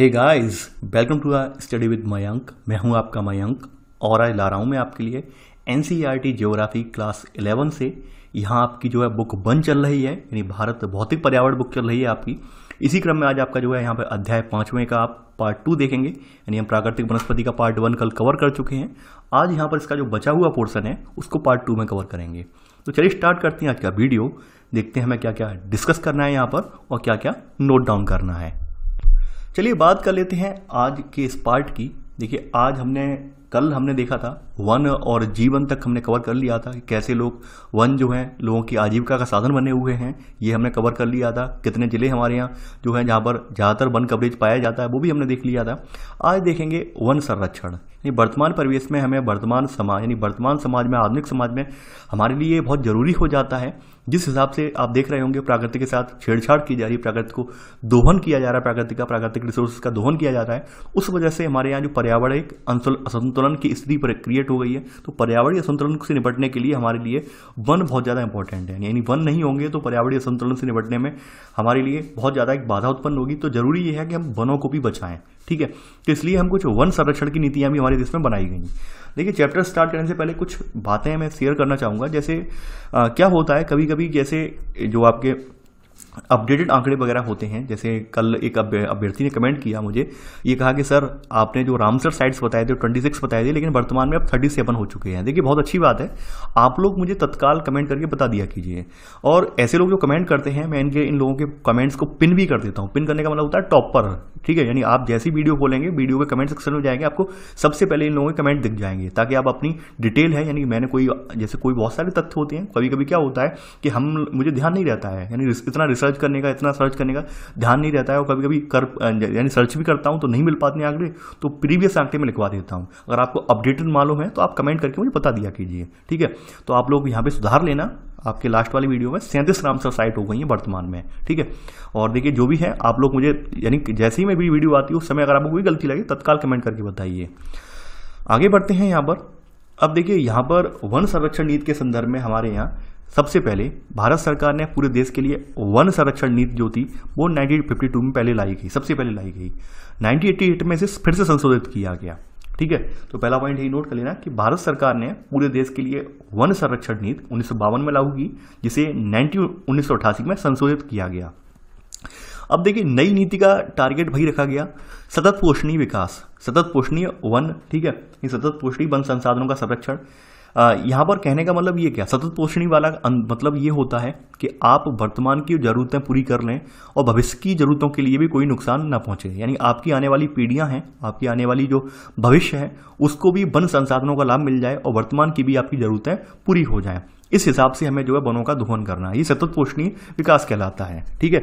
hey guys welcome to our study with Mayank मैं हूं आपका मयंक और आज ला रहा हूं मैं आपके लिए एन ज्योग्राफी क्लास 11 से यहां आपकी जो है बुक वन चल रही है यानी भारत भौतिक पर्यावरण बुक चल रही है आपकी इसी क्रम में आज आपका जो है यहाँ पर अध्याय पाँचवें का आप पार्ट टू देखेंगे यानी हम प्राकृतिक वनस्पति का पार्ट वन कल कवर कर चुके हैं आज यहाँ पर इसका जो बचा हुआ पोर्सन है उसको पार्ट टू में कवर करेंगे तो चलिए स्टार्ट करते हैं आज का वीडियो देखते हैं हमें क्या क्या डिस्कस करना है यहाँ पर और क्या क्या नोट डाउन करना है चलिए बात कर लेते हैं आज के इस पार्ट की देखिए आज हमने कल हमने देखा था वन और जीवन तक हमने कवर कर लिया था कि कैसे लोग वन जो हैं लोगों की आजीविका का साधन बने हुए हैं ये हमने कवर कर लिया था कितने ज़िले हमारे यहाँ जो हैं जहाँ पर ज़्यादातर वन कवरेज पाया जाता है वो भी हमने देख लिया था आज देखेंगे वन संरक्षण यानी वर्तमान परिवेश में हमें वर्तमान समाज यानी वर्तमान समाज में आधुनिक समाज में हमारे लिए बहुत ज़रूरी हो जाता है जिस हिसाब से आप देख रहे होंगे प्रकृति के साथ छेड़छाड़ की जा रही है प्रकृति को दोहन किया जा रहा है प्रकृति का प्राकृतिक रिसोर्स का दोहन किया जा रहा है उस वजह से हमारे यहाँ जो पर्यावरणिक असंतुलन की स्थिति क्रिएट हो गई है तो पर्यावरणीय असंतुलन से निपटने के लिए हमारे लिए वन बहुत ज़्यादा इंपॉर्टेंट है यानी वन नहीं होंगे तो पर्यावरणीय असंतुलन से निपटने में हमारे लिए बहुत ज़्यादा एक बाधा उत्पन्न होगी तो जरूरी यह है कि हम वनों को भी बचाएं ठीक है तो इसलिए हम कुछ वन संरक्षण की नीतियाँ भी हमारे देश में बनाई गई देखिए चैप्टर स्टार्ट करने से पहले कुछ बातें मैं शेयर करना चाहूँगा जैसे आ, क्या होता है कभी कभी जैसे जो आपके अपडेटेड आंकड़े वगैरह होते हैं जैसे कल एक अभ्यर्थी ने कमेंट किया मुझे ये कहा कि सर आपने जो रामसर साइट्स बताए थे ट्वेंटी सिक्स बताए थे लेकिन वर्तमान में अब थर्टी सेवन हो चुके हैं देखिए बहुत अच्छी बात है आप लोग मुझे तत्काल कमेंट करके बता दिया कीजिए और ऐसे लोग जो कमेंट करते हैं मैं इनके इन लोगों के कमेंट्स को पिन भी कर देता हूँ पिन करने का मतलब होता है टॉप पर ठीक है यानी आप जैसी वीडियो खोलेंगे वीडियो के कमेंट सेक्शन में जाएंगे आपको सबसे पहले इन लोगों के कमेंट दिख जाएंगे ताकि आप अपनी डिटेल है यानी मैंने कोई जैसे कोई बहुत सारे तथ्य होते हैं कभी कभी क्या होता है कि हम मुझे ध्यान नहीं रहता है यानी इतना रिसर्च करने का इतना सर्च करने का ध्यान नहीं रहता है और कभी कभी कर यानी सर्च भी करता हूँ तो नहीं मिल पाते हैं आंकड़े तो प्रीवियस आंकड़े में लिखवा देता हूँ अगर आपको अपडेटेड मालूम है तो आप कमेंट करके मुझे बता दिया कीजिए ठीक है तो आप लोग यहाँ पर सुधार लेना आपके लास्ट वाली वीडियो में सैंतीस रामसर साइट हो गई है वर्तमान में ठीक है और देखिए जो भी है आप लोग मुझे यानी जैसे ही मैं भी वीडियो आती हूँ उस समय अगर आपको कोई गलती लगे तत्काल कमेंट करके बताइए आगे बढ़ते हैं यहाँ पर अब देखिए यहाँ पर वन संरक्षण नीति के संदर्भ में हमारे यहाँ सबसे पहले भारत सरकार ने पूरे देश के लिए वन संरक्षण नीति जो थी वो 1952 में पहले लाई गई सबसे पहले लाई गई 1988 में इसे फिर से संशोधित किया गया ठीक है तो पहला पॉइंट यही नोट कर लेना कि भारत सरकार ने पूरे देश के लिए वन संरक्षण नीति उन्नीस में लागू की जिसे नाइनटीन में संशोधित किया गया अब देखिए नई नीति का टारगेट भाई रखा गया सतत पोषणीय विकास सतत पोषणीय वन ठीक है ये सतत पोषणीय वन संसाधनों का संरक्षण यहाँ पर कहने का मतलब ये क्या सतत पोषणी वाला अं, मतलब ये होता है कि आप वर्तमान की ज़रूरतें पूरी कर लें और भविष्य की ज़रूरतों के लिए भी कोई नुकसान ना पहुँचे यानी आपकी आने वाली पीढ़ियाँ हैं आपकी आने वाली जो भविष्य है उसको भी वन संसाधनों का लाभ मिल जाए और वर्तमान की भी आपकी ज़रूरतें पूरी हो जाएँ इस हिसाब से हमें जो है वनों का दोहन करना है ये सतत पोषणीय विकास कहलाता है ठीक है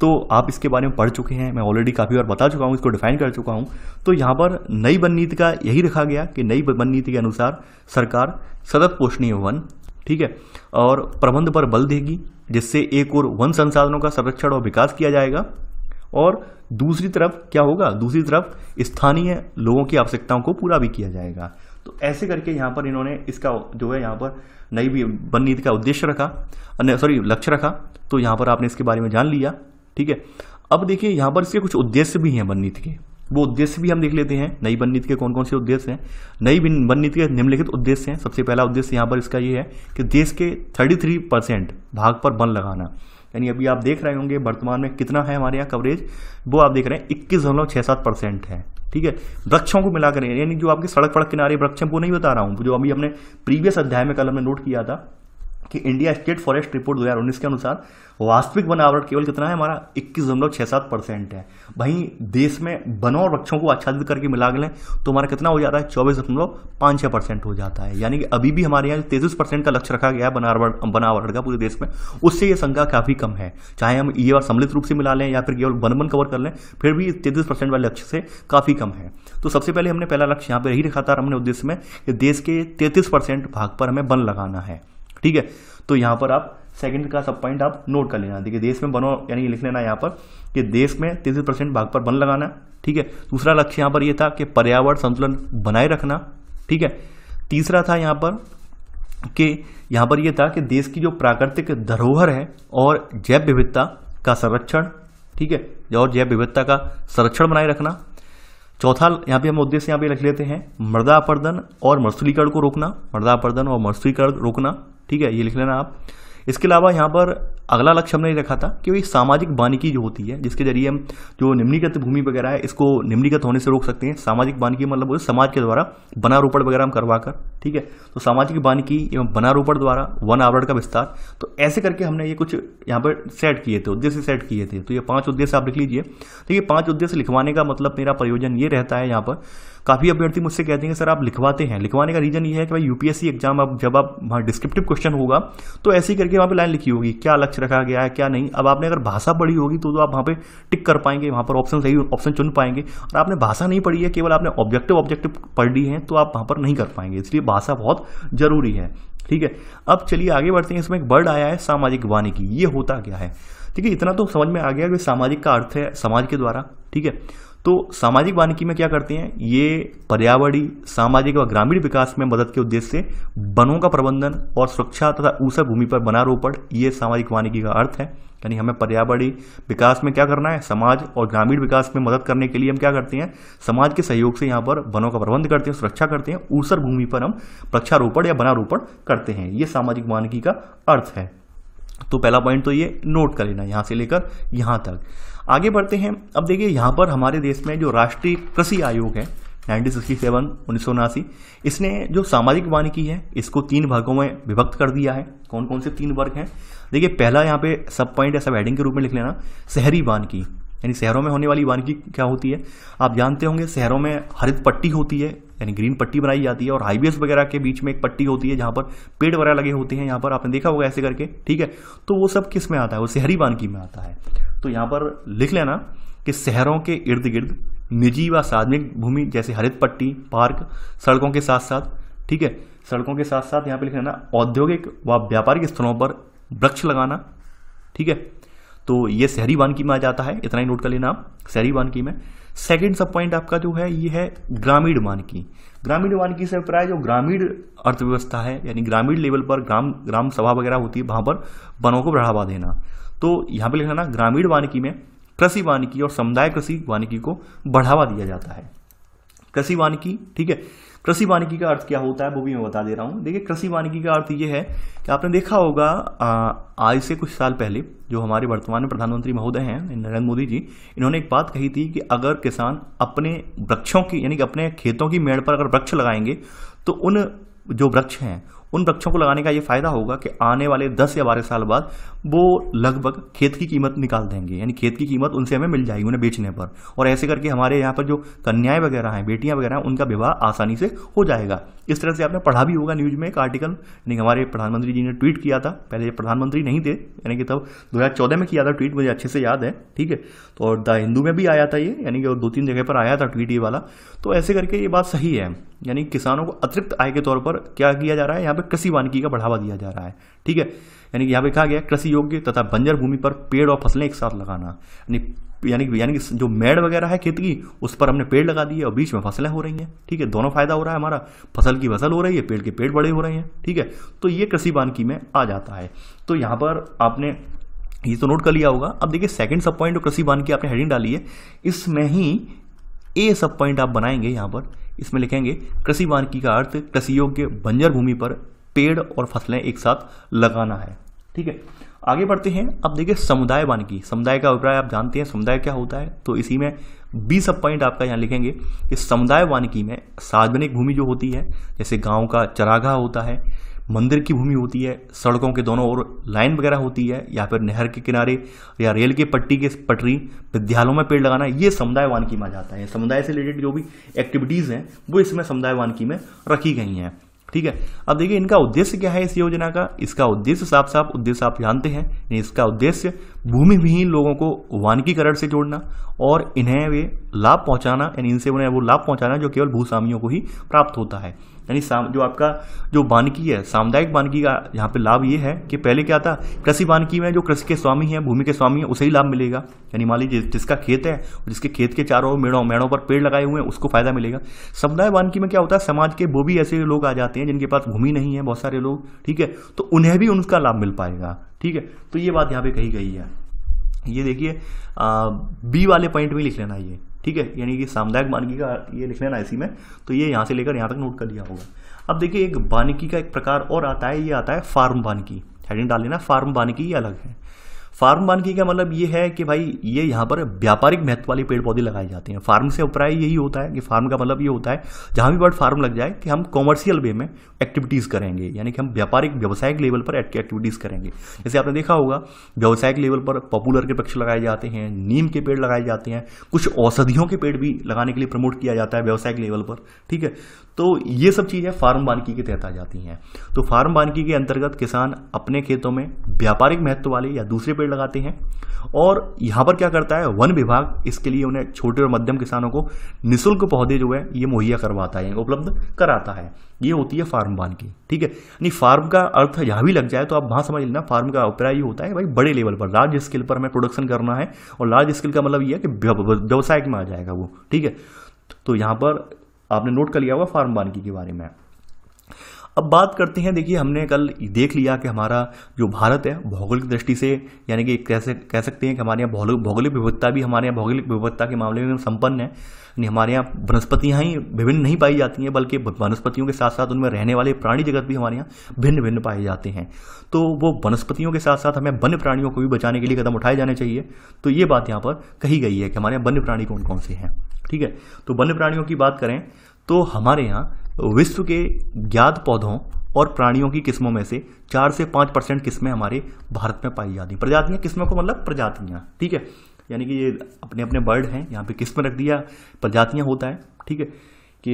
तो आप इसके बारे में पढ़ चुके हैं मैं ऑलरेडी काफ़ी बार बता चुका हूँ इसको डिफाइन कर चुका हूँ तो यहाँ पर नई वन नीति का यही रखा गया कि नई वन नीति के अनुसार सरकार सतत पोषणीय वन ठीक है और प्रबंध पर बल देगी जिससे एक और वन संसाधनों का संरक्षण और विकास किया जाएगा और दूसरी तरफ क्या होगा दूसरी तरफ स्थानीय लोगों की आवश्यकताओं को पूरा भी किया जाएगा तो ऐसे करके यहाँ पर इन्होंने इसका जो है यहाँ पर नई वन नीति का उद्देश्य रखा सॉरी लक्ष्य रखा तो यहाँ पर आपने इसके बारे में जान लिया ठीक है अब देखिए यहां पर इसके कुछ उद्देश्य भी हैं वन के वो उद्देश्य भी हम देख लेते हैं नई वन के कौन कौन से उद्देश्य हैं नई वन नीति के निम्नलिखित उद्देश्य हैं सबसे पहला उद्देश्य यहाँ पर इसका ये है कि देश के 33 परसेंट भाग पर बन लगाना यानी अभी आप देख रहे होंगे वर्तमान में कितना है हमारे यहाँ कवरेज वो आप देख रहे हैं इक्कीस दशमलव छः सात परसेंट है ठीक है वृक्षों को मिलाकर यानी जो आपके सड़क पड़क किनारे वृक्ष वो नहीं बता रहा हूँ जो अभी हमने प्रीवियस अध्याय में कल हमने नोट किया था कि इंडिया स्टेट फॉरेस्ट रिपोर्ट 2019 के अनुसार वास्तविक बनावट केवल कितना है हमारा इक्कीस दशमलव छः सात परसेंट है वहीं देश में वनों और वृक्षों को आच्छादित करके मिला लें तो हमारा कितना हो जाता है चौबीस दशमलव पाँच छः परसेंट हो जाता है यानी कि अभी भी हमारे यहाँ तेतीस परसेंट का लक्ष्य रखा गया है बनावट बनावट का पूरे देश में उससे ये संख्या काफ़ी कम है चाहे हम ये बार सम्मिलित रूप से मिला लें या फिर केवल वन वन कवर कर लें फिर भी तेतीस परसेंट वाले लक्ष्य से काफ़ी कम है तो सबसे पहले हमने पहला लक्ष्य यहाँ पर यही रखा था हमने उद्देश्य में कि देश के तैतीस परसेंट भाग पर हमें वन लगाना है ठीक है तो यहाँ पर आप सेकंड का सब पॉइंट आप नोट कर लेना देखिए देश में बनो यानी लिख लेना यहाँ पर कि देश में तैंतीस परसेंट भाग पर बन लगाना ठीक है दूसरा लक्ष्य यहाँ पर यह था कि पर्यावरण संतुलन बनाए रखना ठीक है तीसरा था यहाँ पर कि यहाँ पर यह था कि देश की जो प्राकृतिक धरोहर है और जैव विविधता का संरक्षण ठीक है और जैव विविधता का संरक्षण बनाए रखना चौथा यहाँ पे हम उद्देश्य यहाँ पे लिख लेते हैं मृदापर्दन और मस्तुलीकरण को रोकना मृदापर्दन और मस्तुलीकरण रोकना ठीक है ये लिख लेना आप इसके अलावा यहाँ पर अगला लक्ष्य हमने रखा था कि वही सामाजिक वानिकी जो होती है जिसके जरिए हम जो निम्नीकृत भूमि वगैरह है इसको निम्नीकृत होने से रोक सकते हैं सामाजिक वानिकी मतलब समाज के द्वारा बनारोपण वगैरह हम करवा कर ठीक है तो सामाजिक वानिकी एवं बनारोपण द्वारा वन आवरण का विस्तार तो ऐसे करके हमने ये कुछ यहाँ पर सेट किए थे उद्देश्य सेट किए थे तो ये पाँच उद्देश्य आप लिख लीजिए तो ये पाँच उद्देश्य लिखवाने का मतलब मेरा प्रयोजन ये रहता है यहाँ पर काफ़ी अभ्यर्थी मुझसे कहते हैं कि सर आप लिखवाते हैं लिखवाने का रीज़न ये है कि भाई यूपीएससी एग्जाम अब जब आप वहाँ डिस्क्रिप्टिव क्वेश्चन होगा तो ऐसे ही करके वहाँ पर लाइन लिखी होगी क्या लक्ष्य रखा गया है क्या नहीं अब आपने अगर भाषा पढ़ी होगी तो, तो आप वहाँ पे टिक कर पाएंगे वहाँ पर ऑप्शन सही ऑप्शन चुन पाएंगे और आपने भाषा नहीं पढ़ी है केवल आपने ऑब्जेक्टिव ऑब्जेक्टिव पढ़ ली है तो आप वहाँ पर नहीं कर पाएंगे इसलिए भाषा बहुत ज़रूरी है ठीक है अब चलिए आगे बढ़ते हैं इसमें एक वर्ड आया है सामाजिक वानिकी ये होता क्या है ठीक है इतना तो समझ में आ गया कि सामाजिक का अर्थ है समाज के द्वारा ठीक है तो सामाजिक वानिकी में क्या करते हैं ये पर्यावरणीय सामाजिक व ग्रामीण विकास में मदद के उद्देश्य से वनों का प्रबंधन और सुरक्षा तथा ऊसर भूमि पर रोपण ये सामाजिक वानिकी का अर्थ है यानी हमें पर्यावरणीय विकास में क्या करना है समाज और ग्रामीण विकास में मदद करने के लिए हम क्या करते हैं समाज के सहयोग से यहाँ पर वनों का प्रबंध करते हैं सुरक्षा करते हैं ऊसर भूमि पर हम वृक्षारोपण या वनारोपण करते हैं ये सामाजिक वानिकी का अर्थ है तो पहला पॉइंट तो ये नोट कर लेना यहाँ से लेकर यहाँ तक आगे बढ़ते हैं अब देखिए यहाँ पर हमारे देश में जो राष्ट्रीय कृषि आयोग है 1967 1979 इसने जो सामाजिक वानिकी है इसको तीन भागों में विभक्त कर दिया है कौन कौन से तीन वर्ग हैं देखिए पहला यहाँ पे सब पॉइंट या सब हेडिंग के रूप में लिख लेना शहरी वानिकी यानी शहरों में होने वाली वानिकी क्या होती है आप जानते होंगे शहरों में हरित पट्टी होती है यानी ग्रीन पट्टी बनाई जाती है और हाईवेज वगैरह के बीच में एक पट्टी होती है जहाँ पर पेड़ वगैरह लगे होते हैं यहाँ पर आपने देखा होगा ऐसे करके ठीक है तो वो सब किस में आता है वो शहरी वानगी में आता है तो यहाँ पर लिख लेना कि शहरों के इर्द गिर्द निजी व सार्वजनिक भूमि जैसे हरित पट्टी पार्क सड़कों के साथ साथ ठीक है सड़कों के साथ साथ यहाँ पर लिख लेना औद्योगिक व व्यापारिक स्थलों पर वृक्ष लगाना ठीक है तो ये शहरी वानकी में आ जाता है इतना ही नोट कर लेना आप शहरी वानकी में सेकेंड सब पॉइंट आपका जो है ये है ग्रामीण वानकी ग्रामीण वानकी से अभिप्राय जो ग्रामीण अर्थव्यवस्था है यानी ग्रामीण लेवल पर ग्राम ग्राम सभा वगैरह होती है वहां पर वनों को बढ़ावा देना तो यहां पे लिखना ना ग्रामीण वानिकी में कृषि वानिकी और समुदाय कृषि वानिकी को बढ़ावा दिया जाता है कृषि वानिकी ठीक है कृषि वानिकी का अर्थ क्या होता है वो भी मैं बता दे रहा हूँ देखिए कृषि वानिकी का अर्थ ये है कि आपने देखा होगा आज से कुछ साल पहले जो हमारे वर्तमान में प्रधानमंत्री महोदय हैं नरेंद्र मोदी जी इन्होंने एक बात कही थी कि अगर किसान अपने वृक्षों की यानी कि अपने खेतों की मेड़ पर अगर वृक्ष लगाएंगे तो उन जो वृक्ष हैं उन वृक्षों को लगाने का ये फ़ायदा होगा कि आने वाले दस या बारह साल बाद वो लगभग खेत की कीमत निकाल देंगे यानी खेत की कीमत उनसे हमें मिल जाएगी उन्हें बेचने पर और ऐसे करके हमारे यहाँ पर जो कन्याएं वगैरह हैं बेटियाँ वगैरह हैं उनका विवाह आसानी से हो जाएगा इस तरह से आपने पढ़ा भी होगा न्यूज़ में एक आर्टिकल यानी हमारे प्रधानमंत्री जी ने ट्वीट किया था पहले जब प्रधानमंत्री नहीं थे यानी कि तब दो में किया था ट्वीट मुझे अच्छे से याद है ठीक है तो और द हिंदू में भी आया था ये यानी कि दो तीन जगह पर आया था ट्वीट ये वाला तो ऐसे करके ये बात सही है यानी किसानों को अतिरिक्त आय के तौर पर क्या किया जा रहा है यहाँ पर कृषि वानिकी का बढ़ावा दिया जा रहा है ठीक है यानी कि यहाँ पे कहा गया कृषि योग्य तथा बंजर भूमि पर पेड़ और फसलें एक साथ लगाना यानी यानी यानी कि जो मेड़ वगैरह है खेत की उस पर हमने पेड़ लगा दिए और बीच में फसलें हो रही हैं ठीक है दोनों फायदा हो रहा है हमारा फसल की फसल हो रही है पेड़ के पेड़ बड़े हो रहे हैं ठीक है तो ये कृषि वानिकी में आ जाता है तो यहाँ पर आपने ये तो नोट कर लिया होगा अब देखिए सेकंड सब पॉइंट कृषि वानिकी आपने हेडिंग डाली है इसमें ही ए सब पॉइंट आप बनाएंगे यहाँ पर इसमें लिखेंगे कृषि वानिकी का अर्थ कृषि योग्य बंजर भूमि पर पेड़ और फसलें एक साथ लगाना है ठीक है आगे बढ़ते हैं अब देखिए समुदाय वानिकी समुदाय का अभिप्राय आप जानते हैं समुदाय क्या होता है तो इसी में बी सब पॉइंट आपका यहाँ लिखेंगे कि समुदाय वानिकी में सार्वजनिक भूमि जो होती है जैसे गांव का चरागाह होता है मंदिर की भूमि होती है सड़कों के दोनों ओर लाइन वगैरह होती है या फिर नहर के किनारे या रेल के पट्टी के पटरी विद्यालयों में पेड़ लगाना ये समुदाय वानकी में आ जाता है समुदाय से रिलेटेड जो भी एक्टिविटीज़ हैं वो इसमें समुदाय वानकी में रखी गई हैं ठीक है अब देखिए इनका उद्देश्य क्या है इस योजना का इसका उद्देश्य साफ साफ उद्देश्य आप जानते हैं इसका उद्देश्य भूमिविहीन लोगों को वानकीकरण से जोड़ना और इन्हें वे लाभ पहुंचाना यानी इनसे उन्हें वो लाभ पहुंचाना जो केवल भूस्वामियों को ही प्राप्त होता है यानी जो आपका जो वानकी है सामुदायिक वानकी का यहाँ पे लाभ ये है कि पहले क्या था कृषि वानकी में जो कृषि के स्वामी हैं भूमि के स्वामी हैं उसे ही लाभ मिलेगा यानी मान लीजिए जिसका खेत है जिसके खेत के चारों मेड़ों मेड़ों पर पेड़ लगाए हुए हैं उसको फायदा मिलेगा समुदाय वानकी में क्या होता है समाज के वो भी ऐसे लोग आ जाते हैं जिनके पास भूमि नहीं है बहुत सारे लोग ठीक है तो उन्हें भी उनका लाभ मिल पाएगा ठीक है तो ये बात यहाँ पे कही गई है ये देखिए बी वाले पॉइंट में लिख लेना ये ठीक है यानी कि सामुदायिक वानिकी का ये लिख लेना इसी में तो ये यहाँ से लेकर यहाँ तक नोट कर लिया होगा अब देखिए एक वानिकी का एक प्रकार और आता है ये आता है फार्म वानिकी हेडिंग डाल लेना फार्म वानिकी ये अलग है फार्म वानगी का मतलब ये है कि भाई ये यहाँ पर व्यापारिक महत्व वाले पेड़ पौधे लगाए जाते हैं फार्म से उपराय यही होता है कि फार्म का मतलब ये होता है जहाँ भी वर्ड फार्म लग जाए कि हम कॉमर्शियल वे में एक्टिविटीज़ करेंगे यानी कि हम व्यापारिक व्यावसायिक लेवल पर एक्टिविटीज़ करेंगे जैसे आपने देखा होगा व्यावसायिक लेवल पर पॉपुलर के पक्ष लगाए जाते हैं नीम के पेड़ लगाए जाते हैं कुछ औषधियों के पेड़ भी लगाने के लिए प्रमोट किया जाता है व्यावसायिक लेवल पर ठीक है तो ये सब चीज़ें फार्म वानिकी के तहत आ जाती हैं तो फार्म वानिकी के अंतर्गत किसान अपने खेतों में व्यापारिक महत्व वाले या दूसरे पेड़ लगाते हैं और यहाँ पर क्या करता है वन विभाग इसके लिए उन्हें छोटे और मध्यम किसानों को निःशुल्क पौधे जो है ये मुहैया करवाता है उपलब्ध कराता है ये होती है फार्म वानिकी ठीक है यानी फार्म का अर्थ यहाँ भी लग जाए तो आप वहाँ समझ लेना फार्म का अभिप्राय ये होता है भाई बड़े लेवल पर लार्ज स्केल पर हमें प्रोडक्शन करना है और लार्ज स्केल का मतलब ये है कि व्यवसायिक में आ जाएगा वो ठीक है तो यहाँ पर आपने नोट कर लिया होगा फार्म बानकी के बारे में अब बात करते हैं देखिए हमने कल देख लिया कि हमारा जो भारत है भौगोलिक दृष्टि से यानी कि कैसे कह सकते हैं कि हमारे यहाँ भौगोलिक भौगोलिक विविधता भी हमारे यहाँ भौगोलिक विविधता के मामले में संपन्न है यानी हमारे यहाँ वनस्पतियाँ ही विभिन्न नहीं पाई जाती हैं बल्कि वनस्पतियों के साथ साथ उनमें रहने वाले प्राणी जगत भी हमारे यहाँ भिन्न भिन्न पाए जाते हैं तो वो वनस्पतियों के साथ साथ हमें वन्य प्राणियों को भी बचाने के लिए कदम उठाए जाने चाहिए तो ये बात यहाँ पर कही गई है कि हमारे यहाँ वन्य प्राणी कौन कौन से हैं ठीक है तो वन्य प्राणियों की बात करें तो हमारे यहाँ विश्व के ज्ञात पौधों और प्राणियों की किस्मों में से चार से पाँच परसेंट किस्में हमारे भारत में पाई जाती हैं प्रजातियाँ किस्मों को मतलब प्रजातियाँ ठीक है यानी कि ये अपने अपने बर्ड हैं यहाँ पे किस्म रख दिया प्रजातियाँ होता है ठीक है कि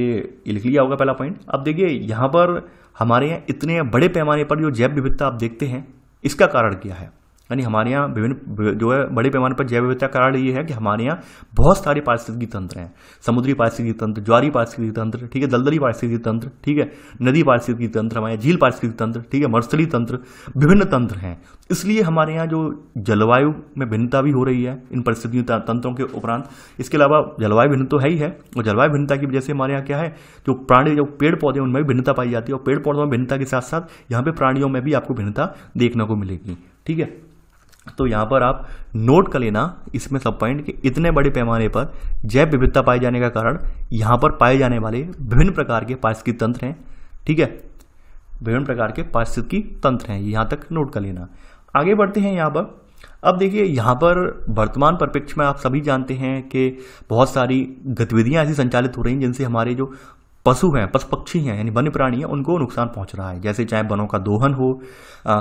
ये लिख लिया होगा पहला पॉइंट अब देखिए यहाँ पर हमारे यहाँ इतने बड़े पैमाने पर जो जैव विविधता आप देखते हैं इसका कारण क्या है यानी हमारे यहाँ विभिन्न जो है बड़े पैमाने पर जैव विविधता कारण ये है कि हमारे यहाँ बहुत सारे पारिस्थितिकी तंत्र हैं समुद्री पारिस्थितिकी तंत्र ज्वारी पारिस्थितिकी तंत्र ठीक है दलदली पारिस्थितिकी तंत्र ठीक है नदी पारिस्थितिकी तंत्र हमारे झील पारिस्थितिकी तंत्र ठीक है मरसली तंत्र विभिन्न तंत्र हैं इसलिए हमारे यहाँ जो जलवायु में भिन्नता भी हो रही है इन परिस्थितियों तंत्रों के उपरांत इसके अलावा जलवायु भिन्न तो है ही है और जलवायु भिन्नता की वजह से हमारे यहाँ क्या है जो प्राणी जो पेड़ पौधे उनमें भी भिन्नता पाई जाती है और पेड़ पौधों में भिन्नता के साथ साथ यहाँ पे प्राणियों में भी आपको भिन्नता देखने को मिलेगी ठीक है तो यहाँ पर आप नोट कर लेना इसमें सब पॉइंट कि इतने बड़े पैमाने पर जैव विविधता पाए जाने का कारण यहाँ पर पाए जाने वाले विभिन्न प्रकार के पारिस्थितिक तंत्र हैं ठीक है विभिन्न प्रकार के पारिस्थितिकी तंत्र हैं यहाँ तक नोट कर लेना आगे बढ़ते हैं यहाँ पर अब देखिए यहाँ पर वर्तमान परिप्रेक्ष्य में आप सभी जानते हैं कि बहुत सारी गतिविधियाँ ऐसी संचालित हो रही हैं जिनसे हमारे जो पशु हैं पशु पक्षी हैं यानी वन्य प्राणी हैं उनको नुकसान पहुंच रहा है जैसे चाहे वनों का दोहन हो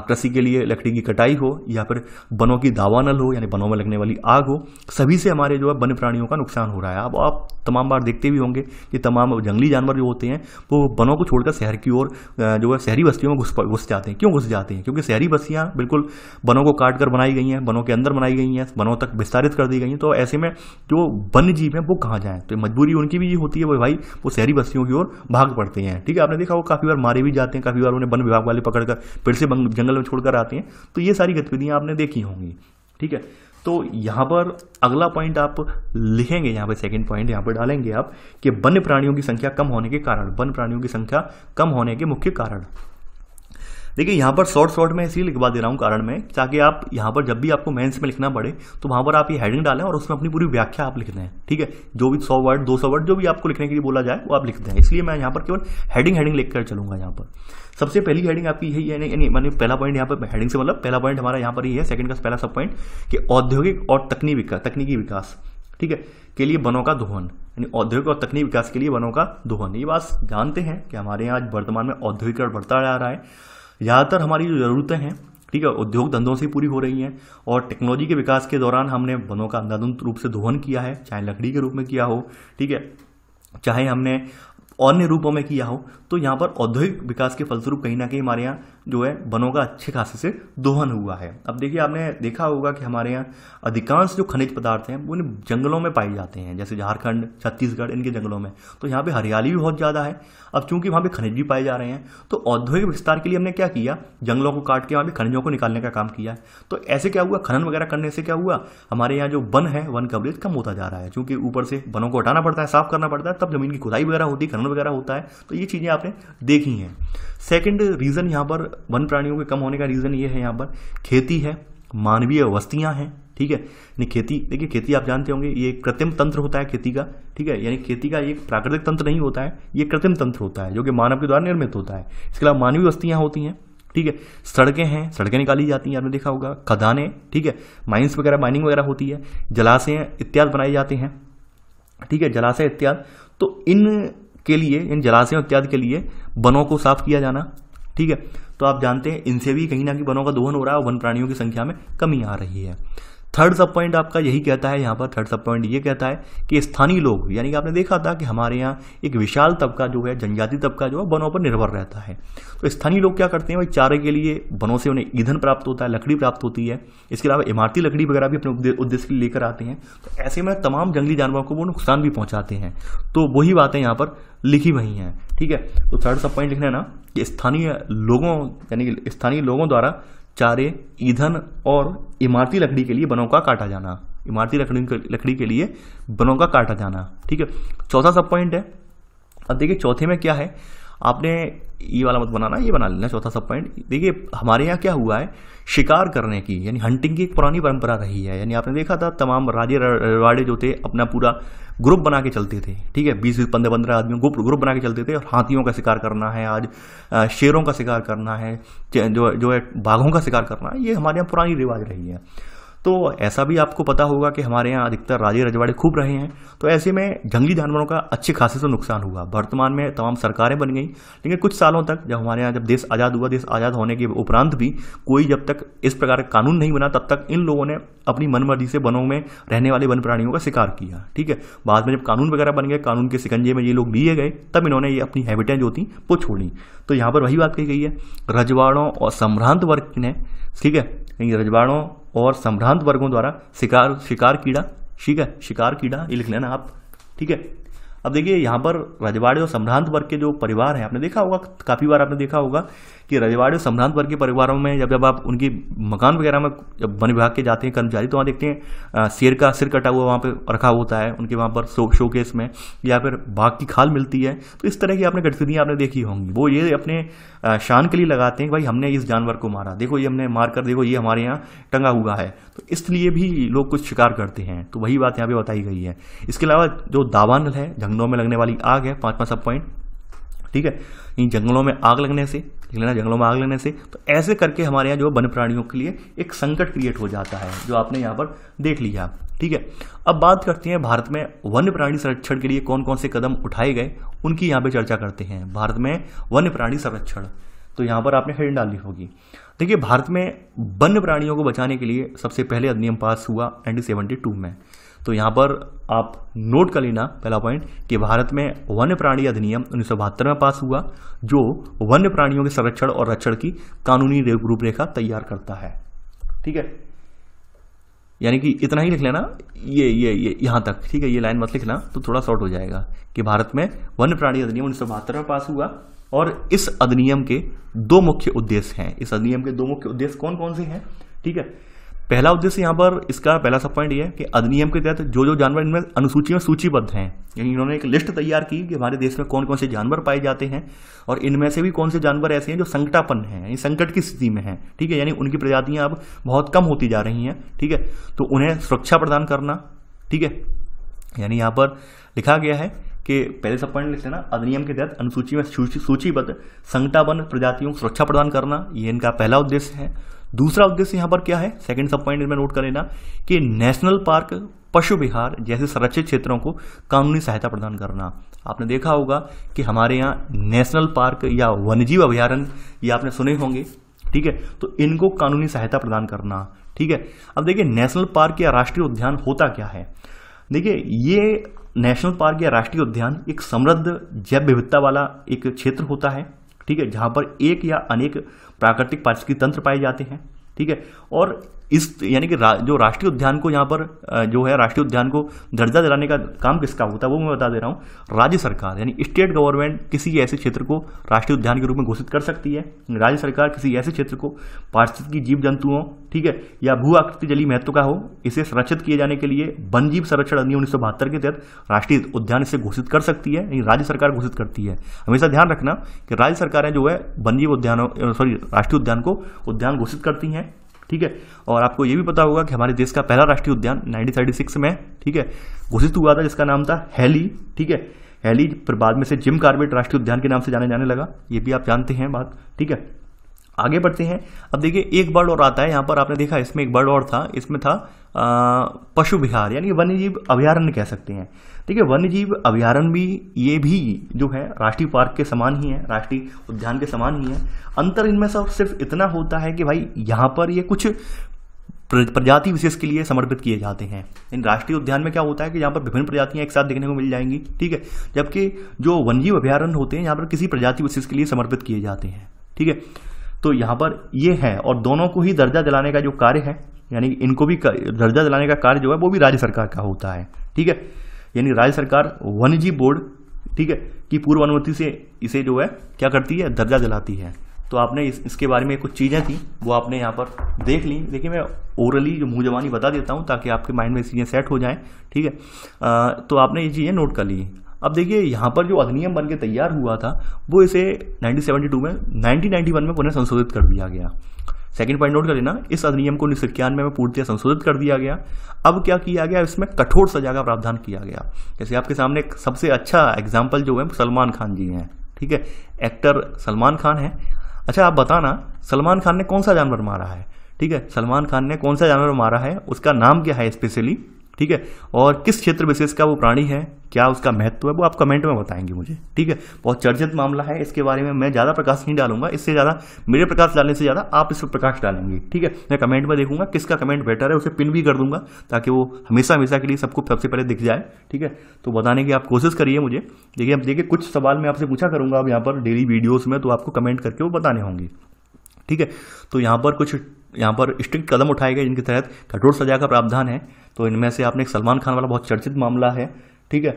कृषि के लिए लकड़ी की कटाई हो या फिर वनों की दावानल हो यानी वनों में लगने वाली आग हो सभी से हमारे जो है वन्य प्राणियों का नुकसान हो रहा है अब आप तमाम बार देखते भी होंगे कि तमाम जंगली जानवर जो होते हैं वो वनों को छोड़कर शहर की ओर जो है शहरी बस्तियों में घुस घुस जाते हैं क्यों घुस जाते हैं क्योंकि शहरी बस्तियाँ बिल्कुल वनों को काट कर बनाई गई हैं वनों के अंदर बनाई गई हैं वनों तक विस्तारित कर दी गई हैं तो ऐसे में जो वन्य जीव हैं वो कहाँ जाएँ तो मजबूरी उनकी भी ये होती है वो भाई वो शहरी बस्तियों की की ओर भाग पड़ते हैं ठीक है आपने देखा वो काफ़ी बार मारे भी जाते हैं काफ़ी बार उन्हें वन विभाग वाले पकड़कर फिर से जंगल में छोड़कर आते हैं तो ये सारी गतिविधियां आपने देखी होंगी ठीक है तो यहां पर अगला पॉइंट आप लिखेंगे यहां पर सेकंड पॉइंट यहां पर डालेंगे आप कि वन्य प्राणियों की संख्या कम होने के कारण वन्य प्राणियों की संख्या कम होने के मुख्य कारण देखिए यहाँ पर शॉर्ट शॉर्ट में इसलिए लिखवा दे रहा हूँ कारण में ताकि आप यहाँ पर जब भी आपको मेंस में लिखना पड़े तो वहाँ पर आप ये हेडिंग डालें और उसमें अपनी पूरी व्याख्या आप लिख दें ठीक है जो भी सौ वर्ड दो सौ वर्ड जो भी आपको लिखने के लिए बोला जाए वो आप लिख दें इसलिए मैं यहाँ पर केवल हेडिंग हेडिंग लिख कर चलूँगा यहाँ पर सबसे पहली हेडिंग आपकी यही है यानी मैंने पहला पॉइंट यहाँ पर हेडिंग से मतलब पहला पॉइंट हमारा यहाँ पर ही है सेकंड का पहला सब पॉइंट कि औद्योगिक और तकनीकी विकास तकनीकी विकास ठीक है के लिए बनों का दोहन यानी औद्योगिक और तकनीकी विकास के लिए बनों का दोहन ये बात जानते हैं कि हमारे यहाँ आज वर्तमान में औद्योगिकरण बढ़ता जा रहा है ज़्यादातर हमारी जो ज़रूरतें हैं ठीक है उद्योग धंधों से पूरी हो रही हैं और टेक्नोलॉजी के विकास के दौरान हमने वनों का अंधाधुंध रूप से दोहन किया है चाहे लकड़ी के रूप में किया हो ठीक है चाहे हमने अन्य रूपों में किया हो तो यहाँ पर औद्योगिक विकास के फलस्वरूप कहीं ना कहीं हमारे यहाँ जो है वनों का अच्छे खासे से दोहन हुआ है अब देखिए आपने देखा होगा कि हमारे यहाँ अधिकांश जो खनिज पदार्थ हैं वो इन जंगलों में पाए जाते हैं जैसे झारखंड छत्तीसगढ़ इनके जंगलों में तो यहाँ पर हरियाली भी बहुत ज़्यादा है अब चूंकि वहाँ पर खनिज भी पाए जा रहे हैं तो औद्योगिक विस्तार के लिए हमने क्या किया जंगलों को काट के वहाँ पर खनिजों को निकालने का काम किया तो ऐसे क्या हुआ खनन वगैरह करने से क्या हुआ हमारे यहाँ जो वन है वन कवरेज कम होता जा रहा है चूंकि ऊपर से वनों को हटाना पड़ता है साफ करना पड़ता है तब जमीन की खुदाई वगैरह होती है खनन वगैरह होता है तो ये चीज़ें आपने देखी हैं सेकंड रीज़न यहाँ पर वन प्राणियों के कम होने का रीज़न ये है यहाँ पर खेती है मानवीय वस्तियाँ हैं ठीक है यानी खेती देखिए खेती आप जानते होंगे ये कृत्रिम तंत्र होता है खेती का ठीक है यानी खेती का एक प्राकृतिक तंत्र नहीं होता है ये कृत्रिम तंत्र होता है जो कि मानव के द्वारा निर्मित होता है इसके अलावा मानवीय वस्तियाँ होती हैं ठीक है सड़कें हैं सड़कें निकाली जाती हैं आपने देखा होगा खदाने ठीक है माइंस वगैरह माइनिंग वगैरह होती है जलाशय इत्यादि बनाए जाते हैं ठीक है जलाशय इत्यादि तो इन के लिए इन जलाशयों इत्यादि के लिए वनों को साफ किया जाना ठीक है तो आप जानते हैं इनसे भी कहीं ना कहीं वनों का दोहन हो रहा है वन प्राणियों की संख्या में कमी आ रही है थर्ड सब पॉइंट आपका यही कहता है यहाँ पर थर्ड सब पॉइंट ये कहता है कि स्थानीय लोग यानी कि आपने देखा था कि हमारे यहाँ एक विशाल तबका जो है जनजाति तबका जो है वनों पर निर्भर रहता है तो स्थानीय लोग क्या करते हैं भाई चारे के लिए वनों से उन्हें ईंधन प्राप्त होता है लकड़ी प्राप्त होती है इसके अलावा इमारती लकड़ी वगैरह भी अपने उद्देश्य के लिए लेकर आते हैं तो ऐसे में तमाम जंगली जानवरों को वो नुकसान भी पहुँचाते हैं तो वही बातें यहाँ पर लिखी हुई हैं ठीक है तो थर्ड सब पॉइंट लिखना है ना कि स्थानीय लोगों यानी कि स्थानीय लोगों द्वारा चारे ईंधन और इमारती लकड़ी के लिए बनों का काटा जाना इमारती लकड़ी लकड़ी के लिए बनों का काटा जाना ठीक है चौथा सब पॉइंट है अब देखिए चौथे में क्या है आपने ये वाला मत बनाना ये बना लेना चौथा सब पॉइंट देखिए हमारे यहाँ क्या हुआ है शिकार करने की यानी हंटिंग की एक पुरानी परंपरा रही है यानी आपने देखा था तमाम राजे रवाड़े जो थे अपना पूरा ग्रुप बना के चलते थे ठीक है बीस पंद्रह पंद्रह आदमी ग्रुप ग्रुप बना के चलते थे और हाथियों का शिकार करना है आज शेरों का शिकार करना है जो जो है बाघों का शिकार करना है ये हमारे यहाँ पुरानी रिवाज रही है तो ऐसा भी आपको पता होगा कि हमारे यहाँ अधिकतर राजे रजवाड़े खूब रहे हैं तो ऐसे में जंगली जानवरों का अच्छे खासे से नुकसान हुआ वर्तमान में तमाम सरकारें बन गई लेकिन कुछ सालों तक जब हमारे यहाँ जब देश आज़ाद हुआ देश आज़ाद होने के उपरांत भी कोई जब तक इस प्रकार का कानून नहीं बना तब तक इन लोगों ने अपनी मनमर्जी से वनों में रहने वाले वन प्राणियों का शिकार किया ठीक है बाद में जब कानून वगैरह बन गए कानून के सिकंजे में ये लोग लिए गए तब इन्होंने ये अपनी हैबिटें जो थी वो छोड़ी तो यहाँ पर वही बात कही गई है रजवाड़ों और सम्भ्रांत वर्ग ने ठीक है रजवाड़ों और संभ्रांत वर्गों द्वारा शिकार शिकार कीड़ा ठीक है शिकार कीड़ा ये लिख लेना आप ठीक है अब देखिए यहाँ पर रजवाड़े और संभ्रांत वर्ग के जो परिवार हैं आपने देखा होगा काफ़ी बार आपने देखा होगा कि रजवाड़े संभ्रांत वर्ग के परिवारों में जब जब आप उनकी मकान वगैरह में जब वन विभाग के जाते हैं कर्मचारी तो वहाँ देखते हैं शेर का सिर कटा हुआ वहाँ पर रखा होता है उनके वहाँ पर शो शोकेस में या फिर बाघ की खाल मिलती है तो इस तरह की आपने गतिविधियाँ आपने देखी होंगी वो ये अपने शान के लिए लगाते हैं कि भाई हमने इस जानवर को मारा देखो ये हमने मार कर देखो ये हमारे यहाँ टंगा हुआ है तो इसलिए भी लोग कुछ शिकार करते हैं तो वही बात यहाँ पे बताई गई है इसके अलावा जो दावानल है जंगलों में लगने वाली आग है पाँच पाँच सब पॉइंट ठीक है इन जंगलों में आग लगने से लेना जंगलों में आग लेने से तो ऐसे करके हमारे यहाँ जो वन्य प्राणियों के लिए एक संकट क्रिएट हो जाता है जो आपने यहाँ पर देख लिया ठीक है अब बात करते हैं भारत में वन्य प्राणी संरक्षण के लिए कौन कौन से कदम उठाए गए उनकी यहाँ पे चर्चा करते हैं भारत में वन्य प्राणी संरक्षण तो यहाँ पर आपने हेड डाली होगी देखिए भारत में वन्य प्राणियों को बचाने के लिए सबसे पहले अधिनियम पास हुआ नाइनटीन में तो यहाँ पर आप नोट कर लेना पहला पॉइंट कि भारत में वन्य प्राणी अधिनियम उन्नीस में पास हुआ जो वन्य प्राणियों के संरक्षण और रक्षण की कानूनी रूपरेखा तैयार करता है ठीक है यानी कि इतना ही लिख लेना ये ये ये यहाँ तक ठीक है ये लाइन मत लिखना तो थोड़ा शॉर्ट हो जाएगा कि भारत में वन्य प्राणी अधिनियम उन्नीस में पास हुआ और इस अधिनियम के दो मुख्य उद्देश्य हैं इस अधिनियम के दो मुख्य उद्देश्य कौन कौन से हैं ठीक है पहला उद्देश्य यहाँ पर इसका पहला सब पॉइंट ये है कि अधिनियम के तहत जो जो जानवर इनमें अनुसूची में सूचीबद्ध हैं यानी इन्होंने एक लिस्ट तैयार की कि हमारे देश में कौन कौन से जानवर पाए जाते हैं और इनमें से भी कौन से जानवर ऐसे हैं जो संकटापन्न हैं यानी संकट की स्थिति में हैं ठीक है यानी उनकी प्रजातियाँ अब बहुत कम होती जा रही हैं ठीक है तो उन्हें सुरक्षा प्रदान करना ठीक है यानी यहाँ पर लिखा गया है कि पहले सब पॉइंट लिखते ना अधिनियम के तहत अनुसूची में सूचीबद्ध संकटापन्न प्रजातियों को सुरक्षा प्रदान करना ये इनका पहला उद्देश्य है दूसरा उद्देश्य यहां पर क्या है सेकंड सब पॉइंट में नोट कर लेना कि नेशनल पार्क पशु विहार जैसे संरक्षित क्षेत्रों को कानूनी सहायता प्रदान करना आपने देखा होगा कि हमारे यहाँ नेशनल पार्क या वन्यजीव अभ्यारण ये आपने सुने होंगे ठीक है तो इनको कानूनी सहायता प्रदान करना ठीक है अब देखिए नेशनल पार्क या राष्ट्रीय उद्यान होता क्या है देखिए ये नेशनल पार्क या राष्ट्रीय उद्यान एक समृद्ध जैव विविधता वाला एक क्षेत्र होता है ठीक है जहाँ पर एक या अनेक प्राकृतिक पारिस्थितिक तंत्र पाए जाते हैं ठीक है और इस यानी कि रा, जो राष्ट्रीय उद्यान को यहाँ पर जो है राष्ट्रीय उद्यान को दर्जा दिलाने का काम किसका होता है वो मैं बता दे रहा हूँ राज्य सरकार यानी स्टेट गवर्नमेंट किसी ऐसे क्षेत्र को राष्ट्रीय उद्यान के रूप में घोषित कर सकती है राज्य सरकार किसी ऐसे क्षेत्र को पार्षद की जीव जंतुओं ठीक है या भू आकृति जली महत्व का हो इसे संरक्षित किए जाने के लिए वनजीव संरक्षण अधिनियम उन्नीस के तहत राष्ट्रीय उद्यान इसे घोषित कर सकती है यानी राज्य सरकार घोषित करती है हमेशा ध्यान रखना कि राज्य सरकारें जो है वनजीव उद्यानों सॉरी राष्ट्रीय उद्यान को उद्यान घोषित करती हैं ठीक है और आपको यह भी पता होगा कि हमारे देश का पहला राष्ट्रीय उद्यान 1936 में ठीक है घोषित हुआ था जिसका नाम था हैली ठीक है हैली पर बाद में से जिम कार्बेट राष्ट्रीय उद्यान के नाम से जाने जाने लगा ये भी आप जानते हैं बात ठीक है आगे बढ़ते हैं अब देखिए एक बर्ड और आता है यहाँ पर आपने देखा इसमें एक बर्ड और था इसमें था पशु विहार यानी वन्यजीव अभ्यारण्य कह सकते हैं ठीक है वन्य जीव अभ्यारण भी ये भी जो है राष्ट्रीय पार्क के समान ही है राष्ट्रीय उद्यान के समान ही है अंतर इनमें सब सिर्फ इतना होता है कि भाई यहाँ पर ये कुछ प्रजाति विशेष के लिए समर्पित किए जाते हैं इन राष्ट्रीय उद्यान में क्या होता है कि यहाँ पर विभिन्न प्रजातियाँ एक साथ देखने को मिल जाएंगी ठीक है जबकि जो वन्यजीव अभ्यारण्य होते हैं यहाँ पर किसी प्रजाति विशेष के लिए समर्पित किए जाते हैं ठीक है तो यहाँ पर ये है और दोनों को ही दर्जा दिलाने का जो कार्य है यानी इनको भी दर्जा दिलाने का कार्य जो है वो भी राज्य सरकार का होता है ठीक है यानी राज्य सरकार वन्यजीव बोर्ड ठीक है की पूर्व अनुमति से इसे जो है क्या करती है दर्जा दिलाती है तो आपने इस, इसके बारे में कुछ चीज़ें थी वो आपने यहाँ पर देख ली देखिए मैं ओरली जो मुँह जवानी बता देता हूँ ताकि आपके माइंड में चीज़ें सेट हो जाएं ठीक है आ, तो आपने ये चीज़ें नोट कर ली अब देखिए यहाँ पर जो अधिनियम बन के तैयार हुआ था वो इसे 1972 में 1991 में पुनः संशोधित कर दिया गया सेकंड पॉइंट नोट कर लेना इस अधिनियम को उन्नीस सौ इक्यानवे में पूर्णतया संशोधित कर दिया गया अब क्या किया गया इसमें कठोर सजा का प्रावधान किया गया जैसे आपके सामने सबसे अच्छा एग्जाम्पल जो है सलमान खान जी हैं ठीक है एक्टर सलमान खान है अच्छा आप बताना सलमान खान ने कौन सा जानवर मारा है ठीक है सलमान खान ने कौन सा जानवर मारा है उसका नाम क्या है स्पेशली ठीक है और किस क्षेत्र विशेष का वो प्राणी है क्या उसका महत्व है वो आप कमेंट में बताएंगे मुझे ठीक है बहुत चर्चित मामला है इसके बारे में मैं ज़्यादा प्रकाश नहीं डालूंगा इससे ज़्यादा मेरे प्रकाश डालने से ज़्यादा आप इस पर प्रकाश डालेंगे ठीक है मैं कमेंट में देखूंगा किसका कमेंट बेटर है उसे पिन भी कर दूंगा ताकि वो हमेशा हमेशा के लिए सबको सबसे पहले दिख जाए ठीक है तो बताने की आप कोशिश करिए मुझे देखिए अब देखिए कुछ सवाल मैं आपसे पूछा करूँगा अब यहाँ पर डेली वीडियोज़ में तो आपको कमेंट करके वो बताने होंगे ठीक है तो यहाँ पर कुछ यहाँ पर स्ट्रिक्ट कदम उठाए गए जिनके तहत कठोर सजा का प्रावधान है तो इनमें से आपने एक सलमान खान वाला बहुत चर्चित मामला है ठीक है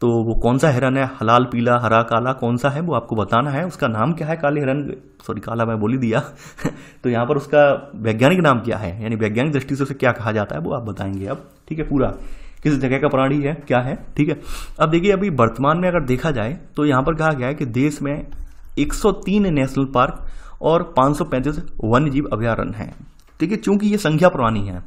तो वो कौन सा हिरन है हलाल पीला हरा काला कौन सा है वो आपको बताना है उसका नाम क्या है काले हिरन सॉरी काला मैं बोली दिया तो यहाँ पर उसका वैज्ञानिक नाम क्या है यानी वैज्ञानिक दृष्टि से उसे क्या कहा जाता है वो आप बताएंगे अब ठीक है पूरा किस जगह का प्राणी है क्या है ठीक है अब देखिए अभी वर्तमान में अगर देखा जाए तो यहाँ पर कहा गया है कि देश में 103 नेशनल पार्क और पांच सौ पैंतीस वन्य जीव अभ्यारण्य है ठीक है चूंकि ये संख्या पुरानी है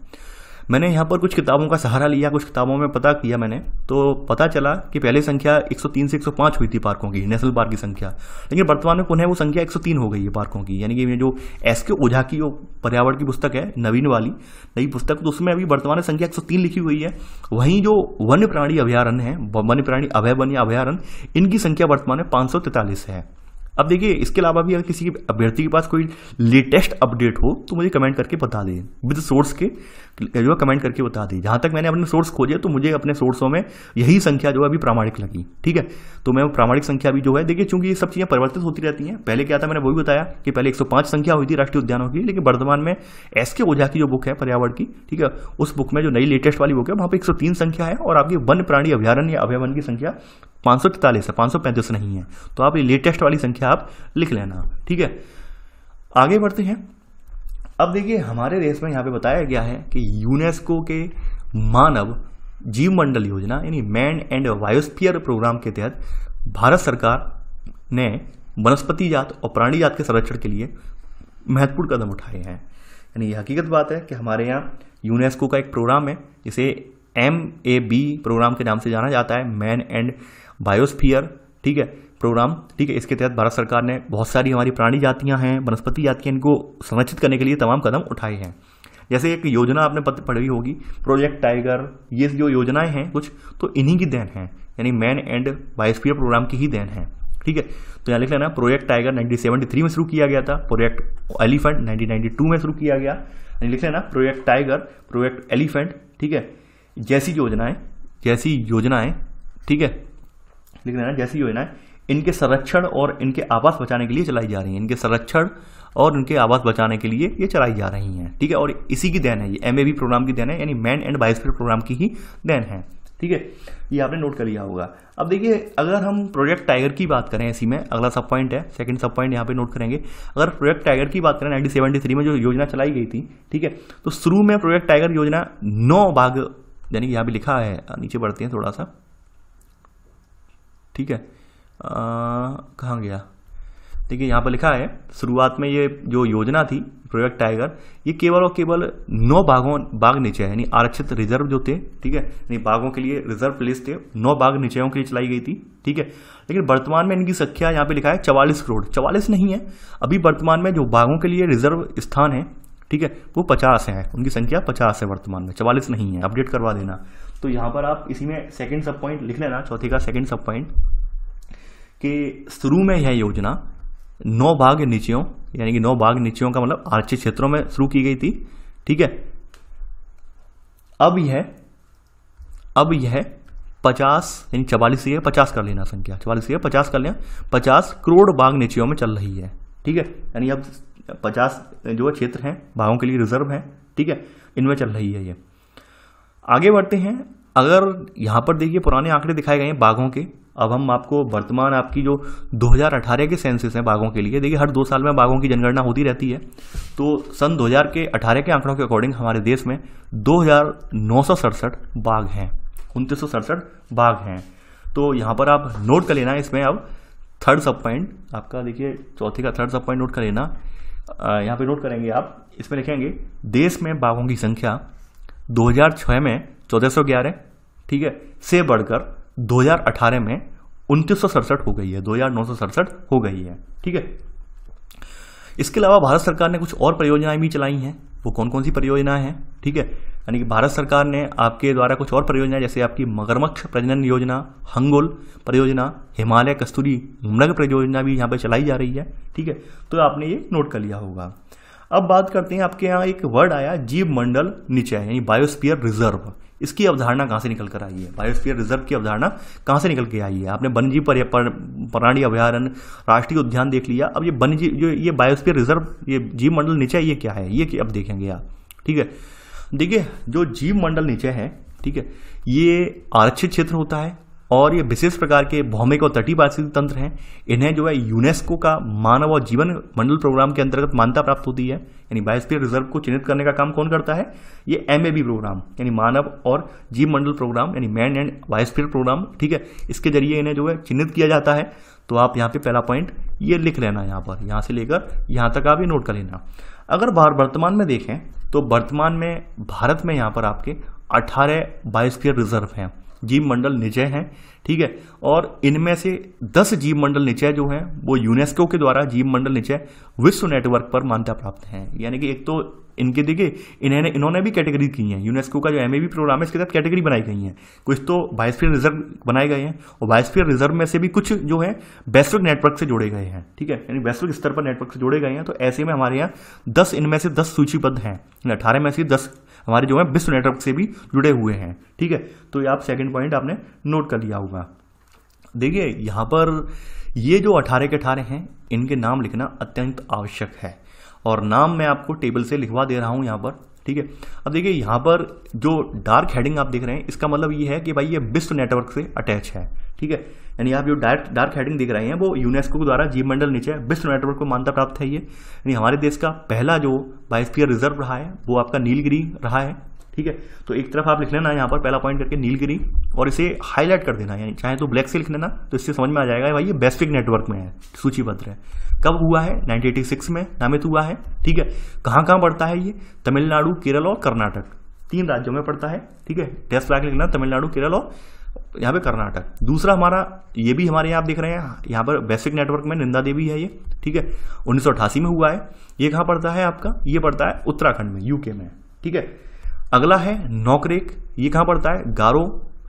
मैंने यहाँ पर कुछ किताबों का सहारा लिया कुछ किताबों में पता किया मैंने तो पता चला कि पहले संख्या 103 से 105 हुई थी पार्कों की नेशनल पार्क की संख्या लेकिन वर्तमान में पुनः वो संख्या 103 हो गई है पार्कों की यानी कि ये जो एस के ओझा की जो पर्यावरण की पुस्तक है नवीन वाली नई पुस्तक तो उसमें अभी वर्तमान संख्या एक लिखी हुई है वहीं जो वन्य प्राणी अभ्यारण्य है वन्य प्राणी अभय वन्य अभ्यारण्य इनकी संख्या वर्तमान में पांच है अब देखिए इसके अलावा भी अगर किसी अभ्यर्थी के पास कोई लेटेस्ट अपडेट हो तो मुझे कमेंट करके बता दें विद सोर्स के जो है कमेंट करके बता दी जहाँ तक मैंने अपने सोर्स खोजे तो मुझे अपने सोर्सों में यही संख्या जो है अभी प्रामाणिक लगी ठीक है तो मैं वो प्रामाणिक संख्या भी जो है देखिए चूंकि ये सब चीज़ें परिवर्तित होती रहती हैं पहले क्या था मैंने वो भी बताया कि पहले 105 संख्या हुई थी राष्ट्रीय उद्यानों की लेकिन वर्तमान में एस के ओझा की जो बुक है पर्यावरण की ठीक है उस बुक में जो नई लेटेस्ट वाली बुक है वहाँ पर एक संख्या है और आपकी वन प्राणी अभ्यारण्य अभ्यावन की संख्या पाँच सौ है पांच सौ पैंतीस नहीं है तो आप ये लेटेस्ट वाली संख्या आप लिख लेना ठीक है आगे बढ़ते हैं अब देखिए हमारे देश में यहाँ पे बताया गया है कि यूनेस्को के मानव जीव मंडल योजना यानी मैन एंड वायोस्फीयर प्रोग्राम के तहत भारत सरकार ने वनस्पति जात और प्राणी जात के संरक्षण के लिए महत्वपूर्ण कदम उठाए हैं यानी यह हकीकत बात है कि हमारे यहाँ यूनेस्को का एक प्रोग्राम है जिसे एम ए बी प्रोग्राम के नाम से जाना जाता है मैन एंड बायोस्फीयर ठीक है प्रोग्राम ठीक है इसके तहत भारत सरकार ने बहुत सारी हमारी प्राणी जातियाँ हैं वनस्पति जातियां इनको संरक्षित करने के लिए तमाम कदम उठाए हैं जैसे एक योजना आपने पढ़ी होगी प्रोजेक्ट टाइगर ये जो योजनाएं हैं कुछ तो इन्हीं की देन है यानी मैन एंड बायोस्फीयर प्रोग्राम की ही देन है ठीक है तो यहाँ लिख लेना प्रोजेक्ट टाइगर नाइनटीन में शुरू किया गया था प्रोजेक्ट एलिफेंट नाइनटीन में शुरू किया गया यानी लिख लेना प्रोजेक्ट टाइगर प्रोजेक्ट एलिफेंट ठीक है जैसी योजनाएं जैसी योजनाएं ठीक है लिख लेना जैसी योजनाएं इनके संरक्षण और इनके आवास बचाने के लिए चलाई जा रही हैं इनके संरक्षण और उनके आवास बचाने के लिए ये चलाई जा रही हैं ठीक है और इसी की देन है ये एम प्रोग्राम की देन है यानी मैन एंड बायोस्फीयर प्रोग्राम की ही देन है ठीक है ये आपने नोट कर लिया होगा अब देखिए अगर हम प्रोजेक्ट टाइगर की बात करें इसी में अगला सब पॉइंट है सेकंड सब पॉइंट यहाँ पे नोट करेंगे अगर प्रोजेक्ट टाइगर की बात करें नाइनटीन में जो योजना चलाई गई थी ठीक है तो शुरू में प्रोजेक्ट टाइगर योजना नौ भाग यानी यहाँ पे लिखा है नीचे बढ़ते हैं थोड़ा सा ठीक है कहाँ गया देखिए यहाँ पर लिखा है शुरुआत में ये जो योजना थी प्रोजेक्ट टाइगर ये केवल और केवल नौ बाघों बाघ नीचे है यानी आरक्षित रिजर्व जो थे ठीक है यानी बाघों के लिए रिजर्व प्लेस थे नौ बाघ निचयों के लिए चलाई गई थी ठीक है लेकिन वर्तमान में इनकी संख्या यहाँ पे लिखा है चवालीस करोड़ चवालीस नहीं है अभी वर्तमान में जो बाघों के लिए रिजर्व स्थान है ठीक है वो पचास है उनकी संख्या पचास है वर्तमान में चवालीस नहीं है अपडेट करवा देना तो यहाँ पर आप इसी में सेकेंड सब पॉइंट लिख लेना चौथी का सेकेंड सब पॉइंट कि शुरू में यह योजना नौ भाग नीचियों यानी कि नौ भाग नीचियों का मतलब आरक्षित क्षेत्रों में शुरू की गई थी ठीक है अब यह अब यह पचास यानी चवालीस से पचास कर लेना संख्या चवालीस से पचास कर लेना पचास करोड़ बाघ नीचियों में चल रही है ठीक है यानी अब पचास जो क्षेत्र हैं बाघों के लिए रिजर्व हैं ठीक है इनमें चल रही है ये आगे बढ़ते हैं अगर यहाँ पर देखिए पुराने आंकड़े दिखाए गए हैं बाघों के अब हम आपको वर्तमान आपकी जो 2018 के सेंसिस हैं बाघों के लिए देखिए हर दो साल में बाघों की जनगणना होती रहती है तो सन 2000 के 18 के आंकड़ों के अकॉर्डिंग हमारे देश में दो बाघ हैं उनतीस बाघ हैं तो यहाँ पर आप नोट कर लेना इसमें अब थर्ड सब पॉइंट आपका देखिए चौथी का थर्ड सब पॉइंट नोट कर लेना यहाँ पे नोट करेंगे आप इसमें लिखेंगे देश में बाघों की संख्या 2006 में 1411 ठीक है से बढ़कर 2018 में उनतीस हो गई है दो हो गई है ठीक है इसके अलावा भारत सरकार ने कुछ और परियोजनाएं भी चलाई हैं वो कौन कौन सी परियोजनाएं हैं ठीक है यानी कि भारत सरकार ने आपके द्वारा कुछ और परियोजनाएं जैसे आपकी मगरमच्छ प्रजनन योजना हंगोल परियोजना हिमालय कस्तूरी मृग परियोजना भी यहाँ पर चलाई जा रही है ठीक है तो आपने ये नोट कर लिया होगा अब बात करते हैं आपके यहाँ एक वर्ड आया जीव मंडल नीचे यानी बायोस्पियर रिजर्व इसकी अवधारणा कहाँ से निकल कर आई है बायोस्फीयर रिजर्व की अवधारणा कहाँ से निकल के आई है आपने वन्यजीव प्राणी अभ्यारण्य राष्ट्रीय उद्यान देख लिया अब ये वन्यजीव जो ये बायोस्फीयर रिजर्व ये जीव मंडल नीचे ये क्या है ये अब देखेंगे आप ठीक है देखिए जो जीव मंडल नीचे है ठीक है ये आरक्षित क्षेत्र होता है और ये विशेष प्रकार के भौमिक और तटीय पारिस्थितिक तंत्र हैं इन्हें जो है यूनेस्को का मानव और जीवन मंडल प्रोग्राम के अंतर्गत मान्यता प्राप्त होती है यानी बायोस्फीयर रिजर्व को चिन्हित करने का काम कौन करता है ये एम प्रोग्राम यानी मानव और जीव मंडल प्रोग्राम यानी मैन एंड बायोस्फीयर प्रोग्राम ठीक है इसके जरिए इन्हें जो है चिन्हित किया जाता है तो आप यहाँ पे पहला पॉइंट ये लिख लेना यहाँ पर यहाँ से लेकर यहाँ तक आप ये नोट कर लेना अगर बाहर वर्तमान में देखें तो वर्तमान में भारत में यहाँ पर आपके 18 बायोस्फीयर रिजर्व हैं जीव मंडल निचय हैं ठीक है और इनमें से 10 जीव मंडल निचय जो हैं वो यूनेस्को के द्वारा जीव मंडल निचय विश्व नेटवर्क पर मान्यता प्राप्त हैं यानी कि एक तो इनके देखिए इन्होंने इन्होंने भी कैटेगरी की हैं यूनेस्को का जो एम प्रोग्राम है इसके तहत कैटेगरी बनाई गई है कुछ तो बायोस्फीयर रिजर्व बनाए गए हैं और बायोस्फीयर रिजर्व में से भी कुछ जो है वैश्विक नेटवर्क से जोड़े गए हैं ठीक है यानी वैश्विक स्तर पर नेटवर्क से जोड़े गए हैं तो ऐसे में हमारे यहाँ दस इनमें से दस सूचीबद्ध हैं अठारह में से दस हमारे जो है विश्व नेटवर्क से भी जुड़े हुए हैं ठीक है तो आप सेकेंड पॉइंट आपने नोट कर लिया होगा देखिए यहाँ पर ये जो अठारह के अठारह हैं इनके नाम लिखना अत्यंत आवश्यक है और नाम मैं आपको टेबल से लिखवा दे रहा हूं यहाँ पर ठीक है अब देखिए यहाँ पर जो डार्क हेडिंग आप देख रहे हैं इसका मतलब ये है कि भाई ये विश्व नेटवर्क से अटैच है ठीक है यानी आप जो डार्क डार्क हेडिंग दिख रहे हैं वो यूनेस्को द्वारा जीव मंडल नीचे विश्व नेटवर्क को मान्यता प्राप्त है ये यानी हमारे देश का पहला जो बायोस्फीयर रिजर्व रहा है वो आपका नीलगिरी रहा है ठीक है तो एक तरफ आप लिख लेना यहाँ पर पहला पॉइंट करके नीलगिरी और इसे हाईलाइट कर देना यानी चाहे तो ब्लैक से लिख लेना तो इससे समझ में आ जाएगा भाई ये बेस्फिक नेटवर्क में है सूचीबद्ध है कब हुआ है नाइनटीन में नामित हुआ है ठीक है कहाँ कहाँ पड़ता है ये तमिलनाडु केरल और कर्नाटक तीन राज्यों में पड़ता है ठीक है टेस्ट लाख लिखना तमिलनाडु केरल और यहाँ पे कर्नाटक दूसरा हमारा ये भी हमारे यहाँ आप देख रहे हैं यहाँ पर बेसिक नेटवर्क में निंदा देवी है ये ठीक है उन्नीस में हुआ है ये कहाँ पड़ता है आपका ये पड़ता है उत्तराखंड में यूके में ठीक है अगला है नौकरेक ये कहाँ पड़ता है गारो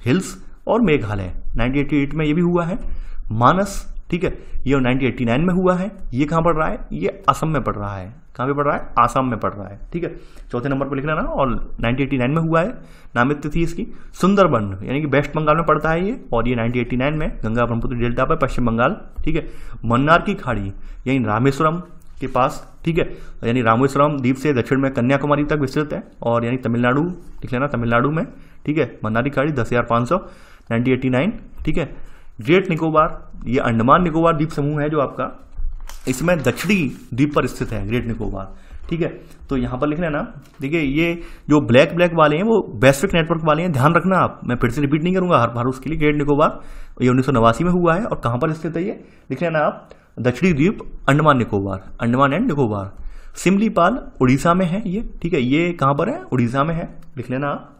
हिल्स और मेघालय 1988 में ये भी हुआ है मानस ठीक है ये 1989 में हुआ है ये कहाँ पढ़ रहा है ये असम में पढ़ रहा है कहाँ पे पढ़ रहा है आसाम में पढ़ रहा है ठीक है चौथे नंबर पर लिख लेना और 1989 में हुआ है नामित थी इसकी सुंदरबन यानी कि वेस्ट बंगाल में पड़ता है ये और ये 1989 में गंगा ब्रह्मपुत्र डेल्टा पर पश्चिम बंगाल ठीक है मन्नार की खाड़ी यानी रामेश्वरम के पास ठीक है यानी रामेश्वरम द्वीप से दक्षिण में कन्याकुमारी तक विस्तृत है और यानी तमिलनाडु लिख लेना तमिलनाडु में ठीक है मन्नार की खाड़ी दस हज़ार पाँच सौ नाइनटीन नाइन ठीक है ग्रेट निकोबार ये अंडमान निकोबार द्वीप समूह है जो आपका इसमें दक्षिणी द्वीप पर स्थित है ग्रेट निकोबार ठीक है तो यहाँ पर लिख लेना देखिए ये जो ब्लैक ब्लैक वाले हैं वो वैश्विक नेटवर्क वाले हैं ध्यान रखना आप मैं फिर से रिपीट नहीं करूंगा हर बार उसके लिए ग्रेट निकोबार ये उन्नीस में हुआ है और कहाँ पर स्थित है ये लिख लेना आप दक्षिणी द्वीप अंडमान निकोबार अंडमान एंड निकोबार सिमलीपाल उड़ीसा में है ये ठीक है ये कहाँ पर है उड़ीसा में है लिख लेना आप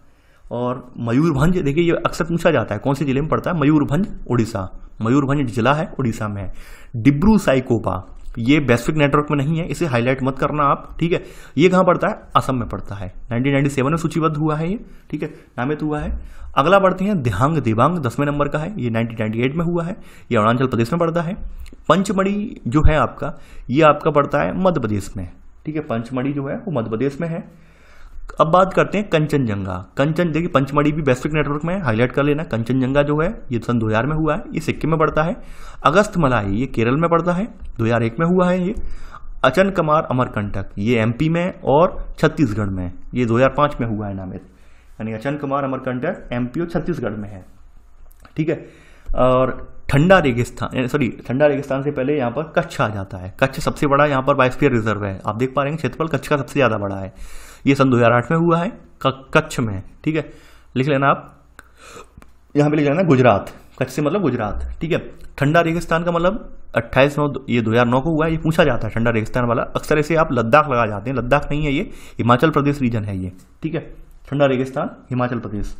और मयूरभंज देखिए ये अक्सर पूछा जाता है कौन से जिले में पड़ता है मयूरभंज उड़ीसा मयूरभंज जिला है उड़ीसा में है डिब्रू साइकोपा ये वैश्विक नेटवर्क में नहीं है इसे हाईलाइट मत करना आप ठीक है ये कहाँ पड़ता है असम में पड़ता है 1997 में सूचीबद्ध हुआ है ये ठीक है नामित हुआ है अगला बढ़ते हैं देहांग देवांग दसवें नंबर का है ये 1998 में हुआ है ये अरुणाचल प्रदेश में पड़ता है पंचमढ़ी जो है आपका ये आपका पड़ता है मध्य प्रदेश में ठीक है पंचमढ़ी जो है वो मध्य प्रदेश में है अब बात करते हैं कंचनजंगा कंचन देखिए पंचमढ़ी भी वैश्विक नेटवर्क में हाईलाइट कर लेना कंचनजंगा जो है ये सन 2000 में हुआ है ये सिक्किम में पड़ता है अगस्त मलाई ये केरल में पड़ता है 2001 में हुआ है ये अचन कुमार अमरकंटक ये एमपी में और छत्तीसगढ़ में ये 2005 में हुआ है नामित यानी अचन कुमार अमरकंटक एम और छत्तीसगढ़ में है ठीक है और ठंडा रेगिस्तान सॉरी ठंडा रेगिस्तान से पहले यहाँ पर कच्छ आ जाता है कच्छ सबसे बड़ा यहाँ पर बायोस्फीयर रिजर्व है आप देख पा रहे हैं क्षेत्रफल कच्छ का सबसे ज़्यादा बड़ा है ये सन 2008 में हुआ है कच्छ में ठीक है लिख लेना आप यहां पे लिख लेना गुजरात कच्छ से मतलब गुजरात ठीक है ठंडा रेगिस्तान का मतलब 28 नौ ये 2009 को हुआ है ये पूछा जाता है ठंडा रेगिस्तान वाला अक्सर ऐसे आप लद्दाख लगा जाते हैं लद्दाख नहीं है ये हिमाचल प्रदेश रीजन है ये ठीक है ठंडा रेगिस्तान हिमाचल प्रदेश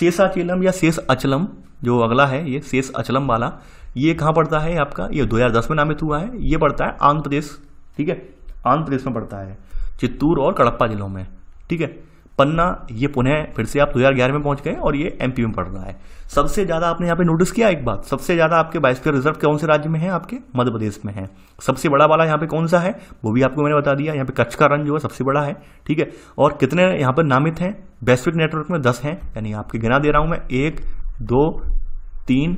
शेष अचेलम या शेष अचलम जो अगला है ये शेष अचलम वाला ये कहाँ पड़ता है आपका ये 2010 में नामित हुआ है ये पड़ता है आंध्र प्रदेश ठीक है आंध्र प्रदेश में पड़ता है चित्तूर और कड़प्पा जिलों में ठीक है पन्ना ये पुनः फिर से आप ग्यारह में पहुंच गए और ये एमपी में पड़ रहा है सबसे ज़्यादा आपने यहाँ पे नोटिस किया एक बात सबसे ज़्यादा आपके बायोस्फीयर रिजर्व कौन से राज्य में है आपके मध्य प्रदेश में है सबसे बड़ा वाला यहाँ पे कौन सा है वो भी आपको मैंने बता दिया यहाँ पे कच्छ का रन जो है सबसे बड़ा है ठीक है और कितने यहाँ पर नामित हैं वैश्विक नेटवर्क में दस हैं यानी आपके गिना दे रहा हूँ मैं एक दो तीन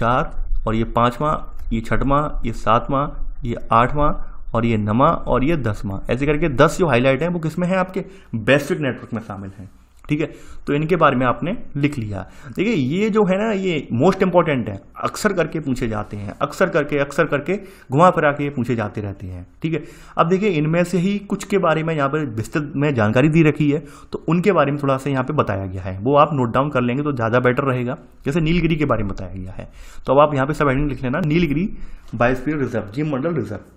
चार और ये पाँचवा ये छठवा ये सातवां ये आठवां और ये नमा और ये दसवा ऐसे करके दस जो हाईलाइट हैं वो किसमें हैं है आपके बेसिक नेटवर्क में शामिल हैं ठीक है तो इनके बारे में आपने लिख लिया देखिए ये जो है ना ये मोस्ट इंपॉर्टेंट है अक्सर करके पूछे जाते हैं अक्सर करके अक्सर करके घुमा फिरा के पूछे जाते रहते हैं ठीक है अब देखिए इनमें से ही कुछ के बारे में यहाँ पर विस्तृत में जानकारी दी रखी है तो उनके बारे में थोड़ा सा यहाँ पर बताया गया है वो आप नोट डाउन कर लेंगे तो ज़्यादा बेटर रहेगा जैसे नीलगिरी के बारे में बताया गया है तो अब आप यहाँ पर सब एडिंग लिख लेना नीलगिरी बायोस्फीयर रिजर्व जीव मंडल रिजर्व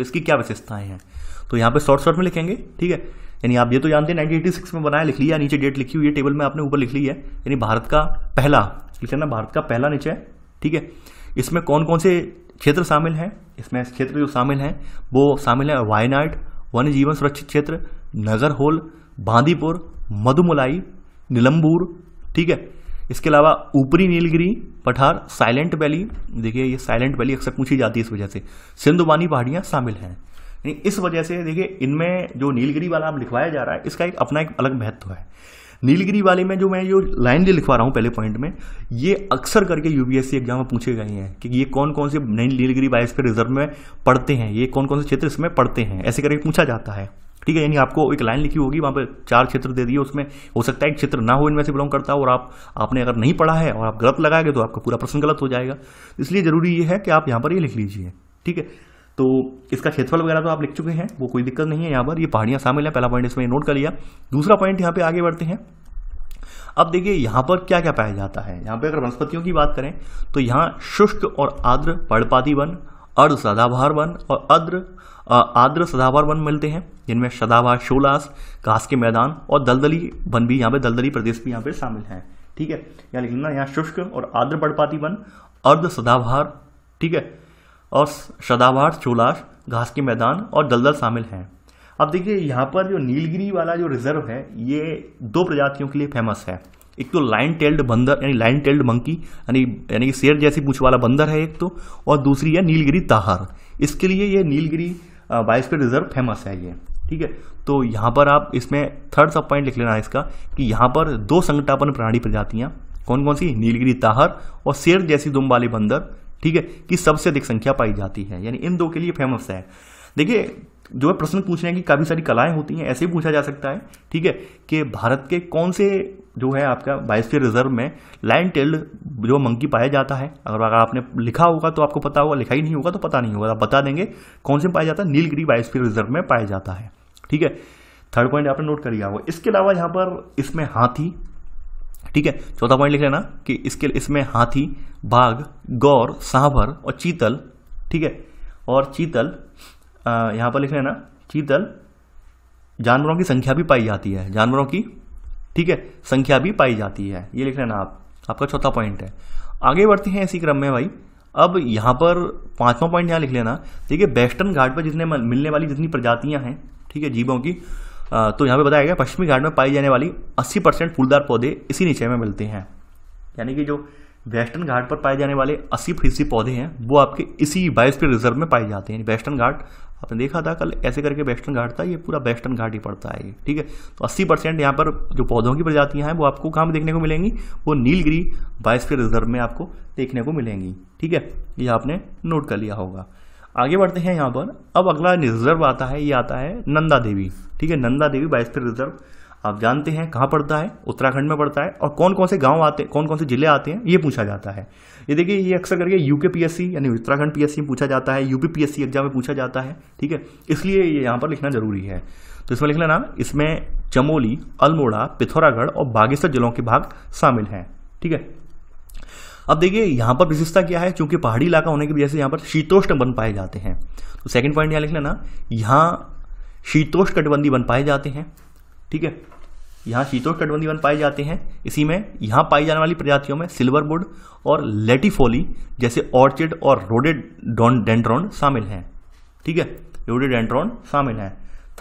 तो इसकी क्या विशेषताएं हैं तो यहाँ पे शॉर्ट शॉर्ट में लिखेंगे ठीक है यानी आप ये तो जानते हैं 1986 में बनाया लिख लिया नीचे डेट लिखी हुई है टेबल में आपने ऊपर लिख ली है यानी भारत का पहला लिख लेना भारत का पहला नीचे ठीक है इसमें कौन कौन से क्षेत्र शामिल हैं इसमें क्षेत्र जो शामिल हैं वो शामिल है वायनाड वन्य जीवन सुरक्षित क्षेत्र नगर होल बांदीपुर मधुमलाई निलम्बूर ठीक है इसके अलावा ऊपरी नीलगिरी पठार साइलेंट वैली देखिए ये साइलेंट वैली अक्सर पूछी जाती है इस वजह से सिंधुवानी पहाड़ियाँ शामिल हैं इस वजह से देखिए इनमें जो नीलगिरी वाला आप लिखवाया जा रहा है इसका एक अपना एक अलग महत्व है नीलगिरी वाले में जो मैं जो लाइन जो लिखवा रहा हूँ पहले पॉइंट में ये अक्सर करके यूपीएससी एग्जाम में पूछे गए हैं कि ये कौन कौन से नई नीलगिरी बायोस्फीयर रिजर्व में पढ़ते हैं ये कौन कौन से क्षेत्र इसमें पढ़ते हैं ऐसे करके पूछा जाता है ठीक है यानी आपको एक लाइन लिखी होगी वहाँ पर चार क्षेत्र दे दिए उसमें हो सकता है एक क्षेत्र ना हो इनमें से बिलोंग करता हो और आप आपने अगर नहीं पढ़ा है और आप गलत लगाएंगे तो आपका पूरा प्रश्न गलत हो जाएगा इसलिए ज़रूरी ये है कि आप यहाँ पर ये लिख लीजिए ठीक है तो इसका क्षेत्रफल वगैरह तो आप लिख चुके हैं वो कोई दिक्कत नहीं है यहाँ पर ये पहाड़ियाँ शामिल है पहला पॉइंट इसमें नोट कर लिया दूसरा पॉइंट यहाँ पर आगे बढ़ते हैं अब देखिए यहाँ पर क्या क्या पाया जाता है यहाँ पर अगर वनस्पतियों की बात करें तो यहाँ शुष्क और आर्द्र पर्णपाती वन अर्ध सदाभार वन और अद्र आर्द्र सदाबहार वन मिलते हैं जिनमें सदाबहार शोलास घास के मैदान और दलदली वन भी यहाँ पे दलदली प्रदेश भी यहाँ पे शामिल हैं ठीक है यहाँ लिख लेना यहाँ शुष्क और आर्द्र पड़पाती वन अर्ध सदाबहार ठीक है और सदाबहार शोलास घास के मैदान और दलदल शामिल हैं अब देखिए यहाँ पर जो नीलगिरी वाला जो रिजर्व है ये दो प्रजातियों के लिए फेमस है एक तो लाइन टेल्ड बंदर यानी लाइन टेल्ड मंकी यानी यानी कि शेर जैसी पूछ वाला बंदर है एक तो और दूसरी है नीलगिरी ताहर इसके लिए ये नीलगिरी बाईस पे रिजर्व फेमस है ये ठीक है तो यहाँ पर आप इसमें थर्ड सब पॉइंट लिख लेना है इसका कि यहाँ पर दो संगठापन प्राणी प्रजातियाँ कौन कौन सी नीलगिरी ताहर और शेर जैसी दुम वाले बंदर ठीक है कि सबसे अधिक संख्या पाई जाती है यानी इन दो के लिए फेमस है देखिए जो है प्रश्न हैं कि काफ़ी सारी कलाएं होती हैं ऐसे ही पूछा जा सकता है ठीक है कि भारत के कौन से जो है आपका बायोस्फीयर रिजर्व में लाइन टेल्ड जो मंकी पाया जाता है अगर अगर आपने लिखा होगा तो आपको पता होगा लिखा ही नहीं होगा तो पता नहीं होगा आप बता देंगे कौन से पाया जाता है नीलगिरी बायोस्फीयर रिजर्व में पाया जाता है ठीक है थर्ड पॉइंट आपने नोट कर लिया होगा इसके अलावा यहाँ पर इसमें हाथी ठीक है चौथा पॉइंट लिख लेना कि इसके इसमें हाथी बाघ गौर सांभर और चीतल ठीक है और चीतल यहाँ पर लिख लेना चीतल जानवरों की संख्या भी पाई जाती है जानवरों की ठीक है संख्या भी पाई जाती है ये लिख लेना आप आपका चौथा पॉइंट है आगे बढ़ते हैं इसी क्रम में भाई अब यहाँ पर पांचवा पॉइंट यहाँ लिख लेना देखिए वेस्टर्न घाट पर जितने मिलने वाली जितनी प्रजातियाँ हैं ठीक है जीवों की तो यहाँ पे बताया गया पश्चिमी घाट में पाई जाने वाली 80 परसेंट फूलदार पौधे इसी नीचे में मिलते हैं यानी कि जो वेस्टर्न घाट पर पाए जाने वाले अस्सी फीसदी पौधे हैं वो आपके इसी बायोस्फीयर रिजर्व में पाए जाते हैं वेस्टर्न घाट आपने देखा था कल ऐसे करके वेस्टर्न घाट था ये पूरा वेस्टर्न घाट ही पड़ता है ये ठीक है तो 80 परसेंट यहाँ पर जो पौधों की प्रजातियाँ हैं वो आपको कहाँ देखने को मिलेंगी वो नीलगिरी बायोस्फीयर रिजर्व में आपको देखने को मिलेंगी ठीक है ये आपने नोट कर लिया होगा आगे बढ़ते हैं यहाँ पर अब अगला रिजर्व आता है ये आता है नंदा देवी ठीक है नंदा देवी बायोस्फीयर रिजर्व आप जानते हैं कहाँ पड़ता है उत्तराखंड में पड़ता है और कौन कौन से गांव आते हैं कौन कौन से जिले आते हैं ये पूछा जाता है ये देखिए ये अक्सर करके यूके पीएससी यानी उत्तराखंड पीएससी में पूछा जाता है यूपी पीएससी एग्जाम में पूछा जाता है ठीक है इसलिए ये यहाँ पर लिखना जरूरी है तो इसमें लिख लेना इसमें चमोली अल्मोड़ा पिथौरागढ़ और बागेश्वर जिलों के भाग शामिल हैं ठीक है अब देखिए यहाँ पर विशेषता क्या है चूंकि पहाड़ी इलाका होने की वजह से यहाँ पर शीतोष्ण बन पाए जाते हैं तो सेकंड पॉइंट यहाँ लिख लेना यहाँ शीतोष्ण कटबंदी बन पाए जाते हैं ठीक है यहाँ शीतोष तटबंधी वन पाए जाते हैं इसी में यहाँ पाई जाने वाली प्रजातियों में सिल्वर वुड और लेटिफोली जैसे ऑर्चिड और रोडेडेंड्रॉन शामिल हैं ठीक है रोडेडेंड्रॉन शामिल हैं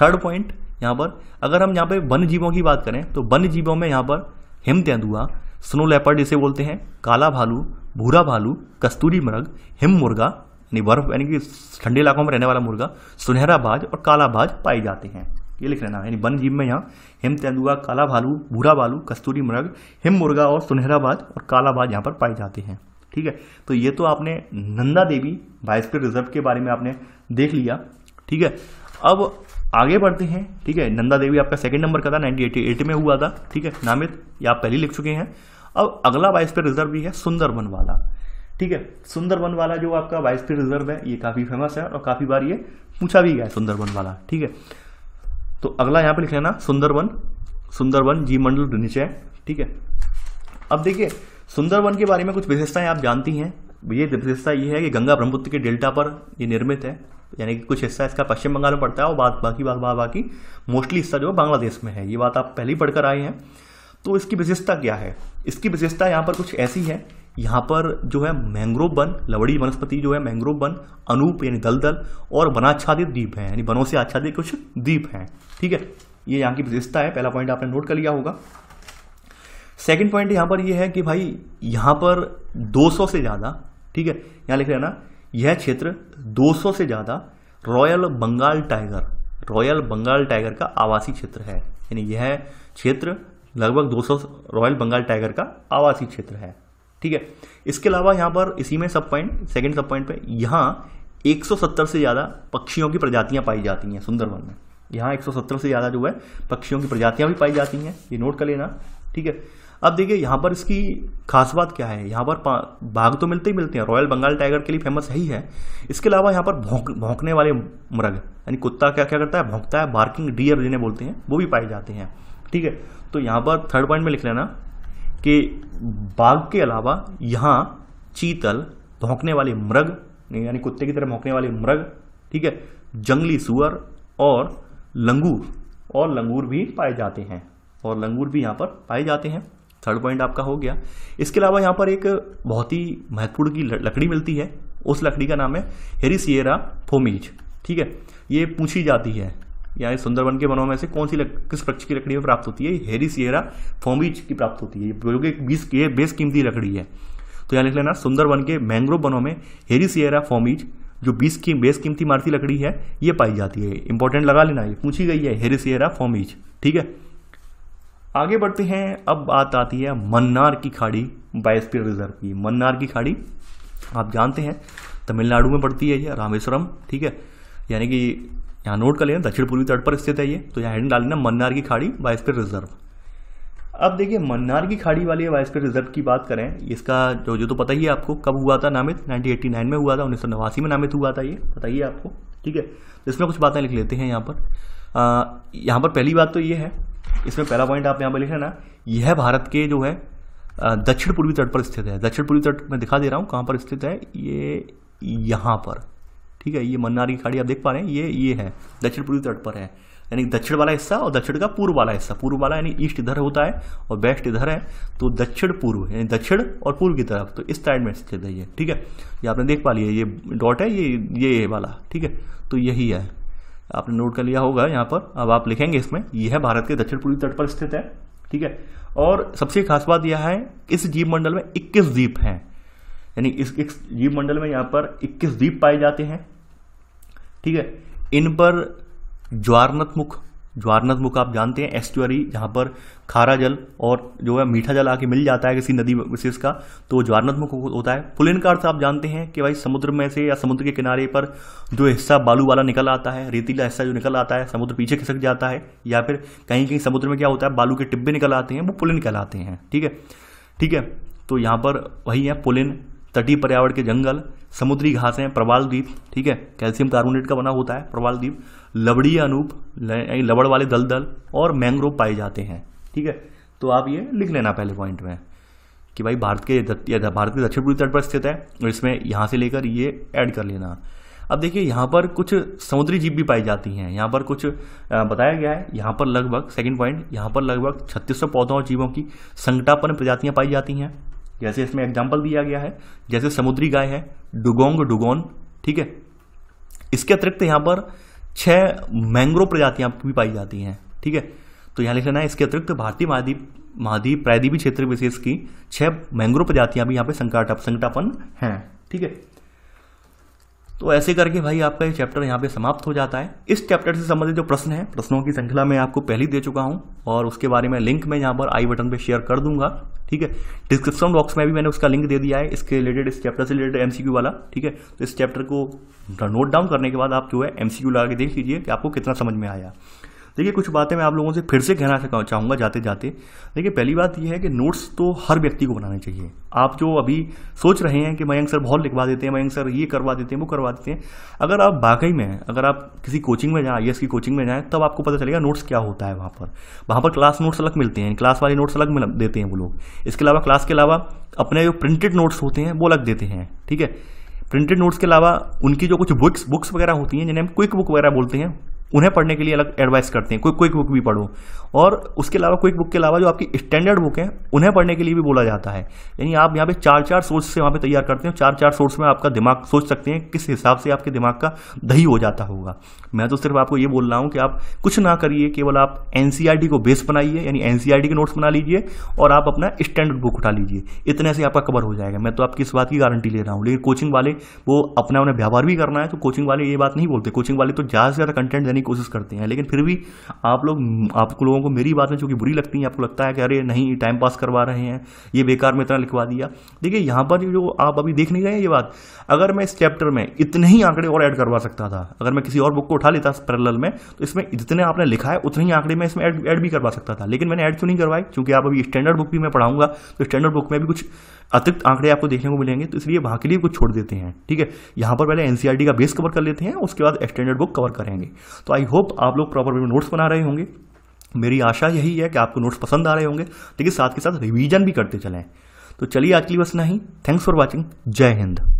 थर्ड पॉइंट यहाँ पर अगर हम यहाँ पर वन्य जीवों की बात करें तो वन्य जीवों में यहाँ पर हिम तेंदुआ स्नो लेपर जिसे बोलते हैं काला भालू भूरा भालू कस्तूरी मृग हिम मुर्गा यानी बर्फ यानी कि ठंडे इलाकों में रहने वाला मुर्गा सुनहरा बाज और काला बाज पाए जाते हैं ये लिख लेना यानी वन जीव में यहाँ हिम तेंदुआ काला भालू भूरा भालू कस्तूरी मृग हिम मुर्गा और सुनहरा बाज और काला बाज यहाँ पर पाए जाते हैं ठीक है तो ये तो आपने नंदा देवी बायोस्फीयर रिजर्व के बारे में आपने देख लिया ठीक है अब आगे बढ़ते हैं ठीक है नंदा देवी आपका सेकंड नंबर का था नाइनटीन में हुआ था ठीक है नामित ये आप पहले लिख चुके हैं अब अगला बायोस्फीयर रिजर्व भी है सुंदरबन वाला ठीक है सुंदरबन वाला जो आपका बायोस्फीयर रिजर्व है ये काफ़ी फेमस है और काफ़ी बार ये पूछा भी गया है सुंदरबन वाला ठीक है तो अगला यहाँ पे लिख लेना सुंदरवन सुंदरवन जी मंडल नीचे ठीक है अब देखिए सुंदरवन के बारे में कुछ विशेषताएं आप जानती हैं ये विशेषता ये है कि गंगा ब्रह्मपुत्र के डेल्टा पर ये निर्मित है यानी कि कुछ हिस्सा इसका पश्चिम बंगाल में पड़ता है और बाद बाकी बात बाकी मोस्टली हिस्सा जो है बांग्लादेश में है ये बात आप पहले ही पढ़कर आए हैं तो इसकी विशेषता क्या है इसकी विशेषता यहाँ पर कुछ ऐसी है यहाँ पर जो है मैंग्रोव वन लवड़ी वनस्पति जो है मैंग्रोव वन अनूप यानी दलदल और वनाच्छादित द्वीप हैं यानी वनों से आच्छादित कुछ द्वीप हैं ठीक है ये यहाँ की विशेषता है पहला पॉइंट आपने नोट कर लिया होगा सेकंड पॉइंट यहाँ पर ये है कि भाई यहाँ पर 200 से ज़्यादा ठीक है यहाँ लिख रहे ना यह क्षेत्र दो से ज़्यादा royal Bengal tiger royal Bengal tiger का आवासीय क्षेत्र है यानी यह क्षेत्र लगभग 200 रॉयल बंगाल टाइगर का आवासीय क्षेत्र है ठीक है इसके अलावा यहाँ पर इसी में सब पॉइंट सेकेंड सब पॉइंट पे यहाँ 170 से ज़्यादा पक्षियों की प्रजातियाँ पाई जाती हैं सुंदरवन में यहाँ 170 से ज़्यादा जो है पक्षियों की प्रजातियाँ भी पाई जाती हैं ये नोट कर लेना ठीक है अब देखिए यहाँ पर इसकी खास बात क्या है यहाँ पर बाघ तो मिलते ही मिलते हैं रॉयल बंगाल टाइगर के लिए फेमस है ही है इसके अलावा यहाँ पर भौंक भौंकने वाले मृग यानी कुत्ता क्या क्या करता है भौंकता है बार्किंग डियर जिन्हें बोलते हैं वो भी पाए जाते हैं ठीक है तो यहाँ पर थर्ड पॉइंट में लिख लेना कि बाघ के अलावा यहाँ चीतल भौंकने वाले मृग यानी कुत्ते की तरह भौंकने वाले मृग ठीक है जंगली सुअर और लंगूर और लंगूर भी पाए जाते हैं और लंगूर भी यहाँ पर पाए जाते हैं थर्ड पॉइंट आपका हो गया इसके अलावा यहाँ पर एक बहुत ही महत्वपूर्ण की लकड़ी मिलती है उस लकड़ी का नाम है हेरिसियरा फोमीज ठीक है ये पूछी जाती है यानी सुंदरवन के वनों में से कौन सी किस वृक्ष की लकड़ी में प्राप्त होती है हेरी सियरा फोमीज की प्राप्त होती है जो कि बीस बेस कीमती लकड़ी है तो यहाँ लिख लेना सुंदरवन के मैंग्रोव वनों में हेरी सियरा फोमीज जो बीस की बेस कीमती इमारती लकड़ी है ये पाई जाती है इंपॉर्टेंट लगा लेना ये पूछी गई है हेरी सियरा ठीक है आगे बढ़ते हैं अब बात आती है मन्नार की खाड़ी बायोस्फीयर रिजर्व की मन्नार की खाड़ी आप जानते हैं तमिलनाडु में पड़ती है ये रामेश्वरम ठीक है यानी कि यहाँ नोट कर लेना दक्षिण पूर्वी तट पर स्थित है ये तो यहाँ हेडिंग डाल मन्नार की खाड़ी बायोस्फीयर रिजर्व अब देखिए मन्नार की खाड़ी वाले वायस्पेयर रिजर्व की बात करें इसका जो जो तो पता ही है आपको कब हुआ था नामित 1989 में हुआ था उन्नीस में नामित हुआ था ये पता ही है आपको ठीक है तो इसमें कुछ बातें लिख लेते हैं यहाँ पर यहाँ पर पहली बात तो ये है इसमें पहला पॉइंट आप यहाँ पर लिख लेना यह भारत के जो है दक्षिण पूर्वी तट पर स्थित है दक्षिण पूर्वी तट में दिखा दे रहा हूँ कहाँ पर स्थित है ये यहाँ पर ठीक है ये मन्नार की खाड़ी आप देख पा रहे हैं ये ये है दक्षिण पूर्वी तट पर है यानी दक्षिण वाला हिस्सा और दक्षिण का पूर्व वाला हिस्सा पूर्व वाला यानी ईस्ट इधर होता है और वेस्ट इधर है तो दक्षिण पूर्व यानी दक्षिण और पूर्व की तरफ तो इस साइड में स्थित है ये ठीक है ये आपने देख पा लिया ये डॉट है ये ये वाला ठीक है तो यही है आपने नोट कर लिया होगा यहाँ पर अब आप लिखेंगे इसमें यह है भारत के दक्षिण पूर्वी तट पर स्थित है ठीक है और सबसे खास बात यह है इस जीव मंडल में 21 द्वीप हैं यानी इस इस जीव मंडल में यहाँ पर 21 द्वीप पाए जाते हैं ठीक है इन पर ज्वारनतमुख ज्वारनतमुख आप जानते हैं एस्टुअरी जहाँ पर खारा जल और जो है मीठा जल आके मिल जाता है किसी नदी विशेष का तो ज्वारनतमुख होता है पुलिन का अर्थ आप जानते हैं कि भाई समुद्र में से या समुद्र के किनारे पर जो हिस्सा बालू वाला निकल आता है रेतीला हिस्सा जो निकल आता है समुद्र पीछे खिसक जाता है या फिर कहीं कहीं समुद्र में क्या होता है बालू के टिब्बे निकल आते हैं वो पुलिन कहलाते हैं ठीक है ठीक है तो यहाँ पर वही है पुलिन तटीय पर्यावरण के जंगल समुद्री घासें प्रवाल द्वीप ठीक है कैल्शियम कार्बोनेट का बना होता है प्रवाल द्वीप लबड़ी अनूप लबड़ वाले दलदल और मैंग्रोव पाए जाते हैं ठीक है तो आप ये लिख लेना पहले पॉइंट में कि भाई भारत के भारत के दक्षिण पूर्वी तट पर स्थित है और इसमें यहाँ से लेकर ये ऐड कर लेना अब देखिए यहाँ पर कुछ समुद्री जीव भी पाई जाती हैं यहाँ पर कुछ बताया गया है यहाँ पर लगभग सेकंड पॉइंट यहाँ पर लगभग सौ पौधों और जीवों की संकटापन प्रजातियाँ पाई जाती हैं जैसे इसमें एग्जाम्पल दिया गया है जैसे समुद्री गाय है डुगोंग डुगोन ठीक है इसके अतिरिक्त यहां पर छह मैंग्रोव प्रजातियां भी पाई जाती हैं ठीक है तो यहां लिख लेना है इसके अतिरिक्त भारतीय महाद्वीप महाद्वीप प्रायद्वीपी क्षेत्र विशेष की छह मैंग्रोव प्रजातियां भी यहां पर संकटापन है ठीक है तो ऐसे करके भाई आपका ये चैप्टर यहाँ पे समाप्त हो जाता है इस चैप्टर से संबंधित जो प्रश्न है प्रश्नों की संख्या मैं आपको पहले दे चुका हूँ और उसके बारे में लिंक मैं यहाँ पर आई बटन पे शेयर कर दूंगा ठीक है डिस्क्रिप्शन बॉक्स में भी मैंने उसका लिंक दे दिया है इसके रिलेटेड इस चैप्टर से रिलेटेड एमसीक्यू वाला ठीक है तो इस चैप्टर को नोट डाउन करने के बाद आप जो है एमसीक्यू लगा के देख लीजिए कि आपको कितना समझ में आया देखिए कुछ बातें मैं आप लोगों से फिर से कहना चाहूँगा जाते जाते देखिए पहली बात यह है कि नोट्स तो हर व्यक्ति को बनाने चाहिए आप जो अभी सोच रहे हैं कि मयंक सर बहुत लिखवा देते हैं मयंक सर ये करवा देते हैं वो करवा देते हैं अगर आप वाकई में अगर आप किसी कोचिंग में जाएँ आई की कोचिंग में जाएँ तब आपको पता चलेगा नोट्स क्या होता है वहाँ पर वहाँ पर क्लास नोट्स अलग मिलते हैं क्लास वाले नोट्स अलग देते हैं वो लोग इसके अलावा क्लास के अलावा अपने जो प्रिंटेड नोट्स होते हैं वो अलग देते हैं ठीक है प्रिंटेड नोट्स के अलावा उनकी जो कुछ बुक्स बुक्स वगैरह होती हैं जिन्हें हम क्विक बुक वगैरह बोलते हैं उन्हें पढ़ने के लिए अलग एडवाइस करते हैं कोई क्विक बुक भी पढ़ो और उसके अलावा क्विक बुक के अलावा जो आपकी स्टैंडर्ड बुक है उन्हें पढ़ने के लिए भी बोला जाता है यानी आप यहाँ पे चार चार सोर्स से वहाँ पे तैयार करते हैं चार चार सोर्स में आपका दिमाग सोच सकते हैं किस हिसाब से आपके दिमाग का दही हो जाता होगा मैं तो सिर्फ आपको ये बोल रहा हूँ कि आप कुछ ना करिए केवल आप एन e को बेस बनाइए यानी एन e के नोट्स बना लीजिए और आप अपना स्टैंडर्ड बुक उठा लीजिए इतने से आपका कवर हो जाएगा मैं तो आपकी इस बात की गारंटी ले रहा हूँ लेकिन कोचिंग वाले वो अपना उन्हें व्यवहार भी करना है तो कोचिंग वाले ये बात नहीं बोलते कोचिंग वाले तो ज़्यादा से ज़्यादा कंटेंट देने की कोशिश करते हैं लेकिन फिर भी आप लोग आपको लोगों को मेरी बातें चूँकि बुरी लगती हैं आपको लगता है कि अरे नहीं टाइम पास करवा रहे हैं ये बेकार में इतना लिखवा दिया देखिए यहाँ पर जो आप अभी देख नहीं रहे हैं ये बात अगर मैं इस चैप्टर में इतने ही आंकड़े और ऐड करवा सकता था अगर मैं किसी और बुक को उठा लेता पैरल में तो इसमें जितने आपने लिखा है उतने ही आंकड़े मैं इसमें ऐड भी करवा सकता था लेकिन मैंने ऐड क्यों तो नहीं करवाई क्योंकि आप अभी स्टैंडर्ड बुक भी मैं पढ़ाऊंगा तो स्टैंडर्ड बुक में भी कुछ अतिरिक्त आंकड़े आपको देखने को मिलेंगे तो इसलिए वहाँ के लिए कुछ छोड़ देते हैं ठीक है यहाँ पर पहले एनसीईआरटी e का बेस कवर कर लेते हैं उसके बाद एक्सटेंडेड बुक कवर करेंगे तो आई होप आप लोग प्रॉपर नोट्स बना रहे होंगे मेरी आशा यही है कि आपको नोट्स पसंद आ रहे होंगे लेकिन साथ के साथ रिवीजन भी करते चलें तो चलिए आज के लिए बस नहीं थैंक्स फॉर वॉचिंग जय हिंद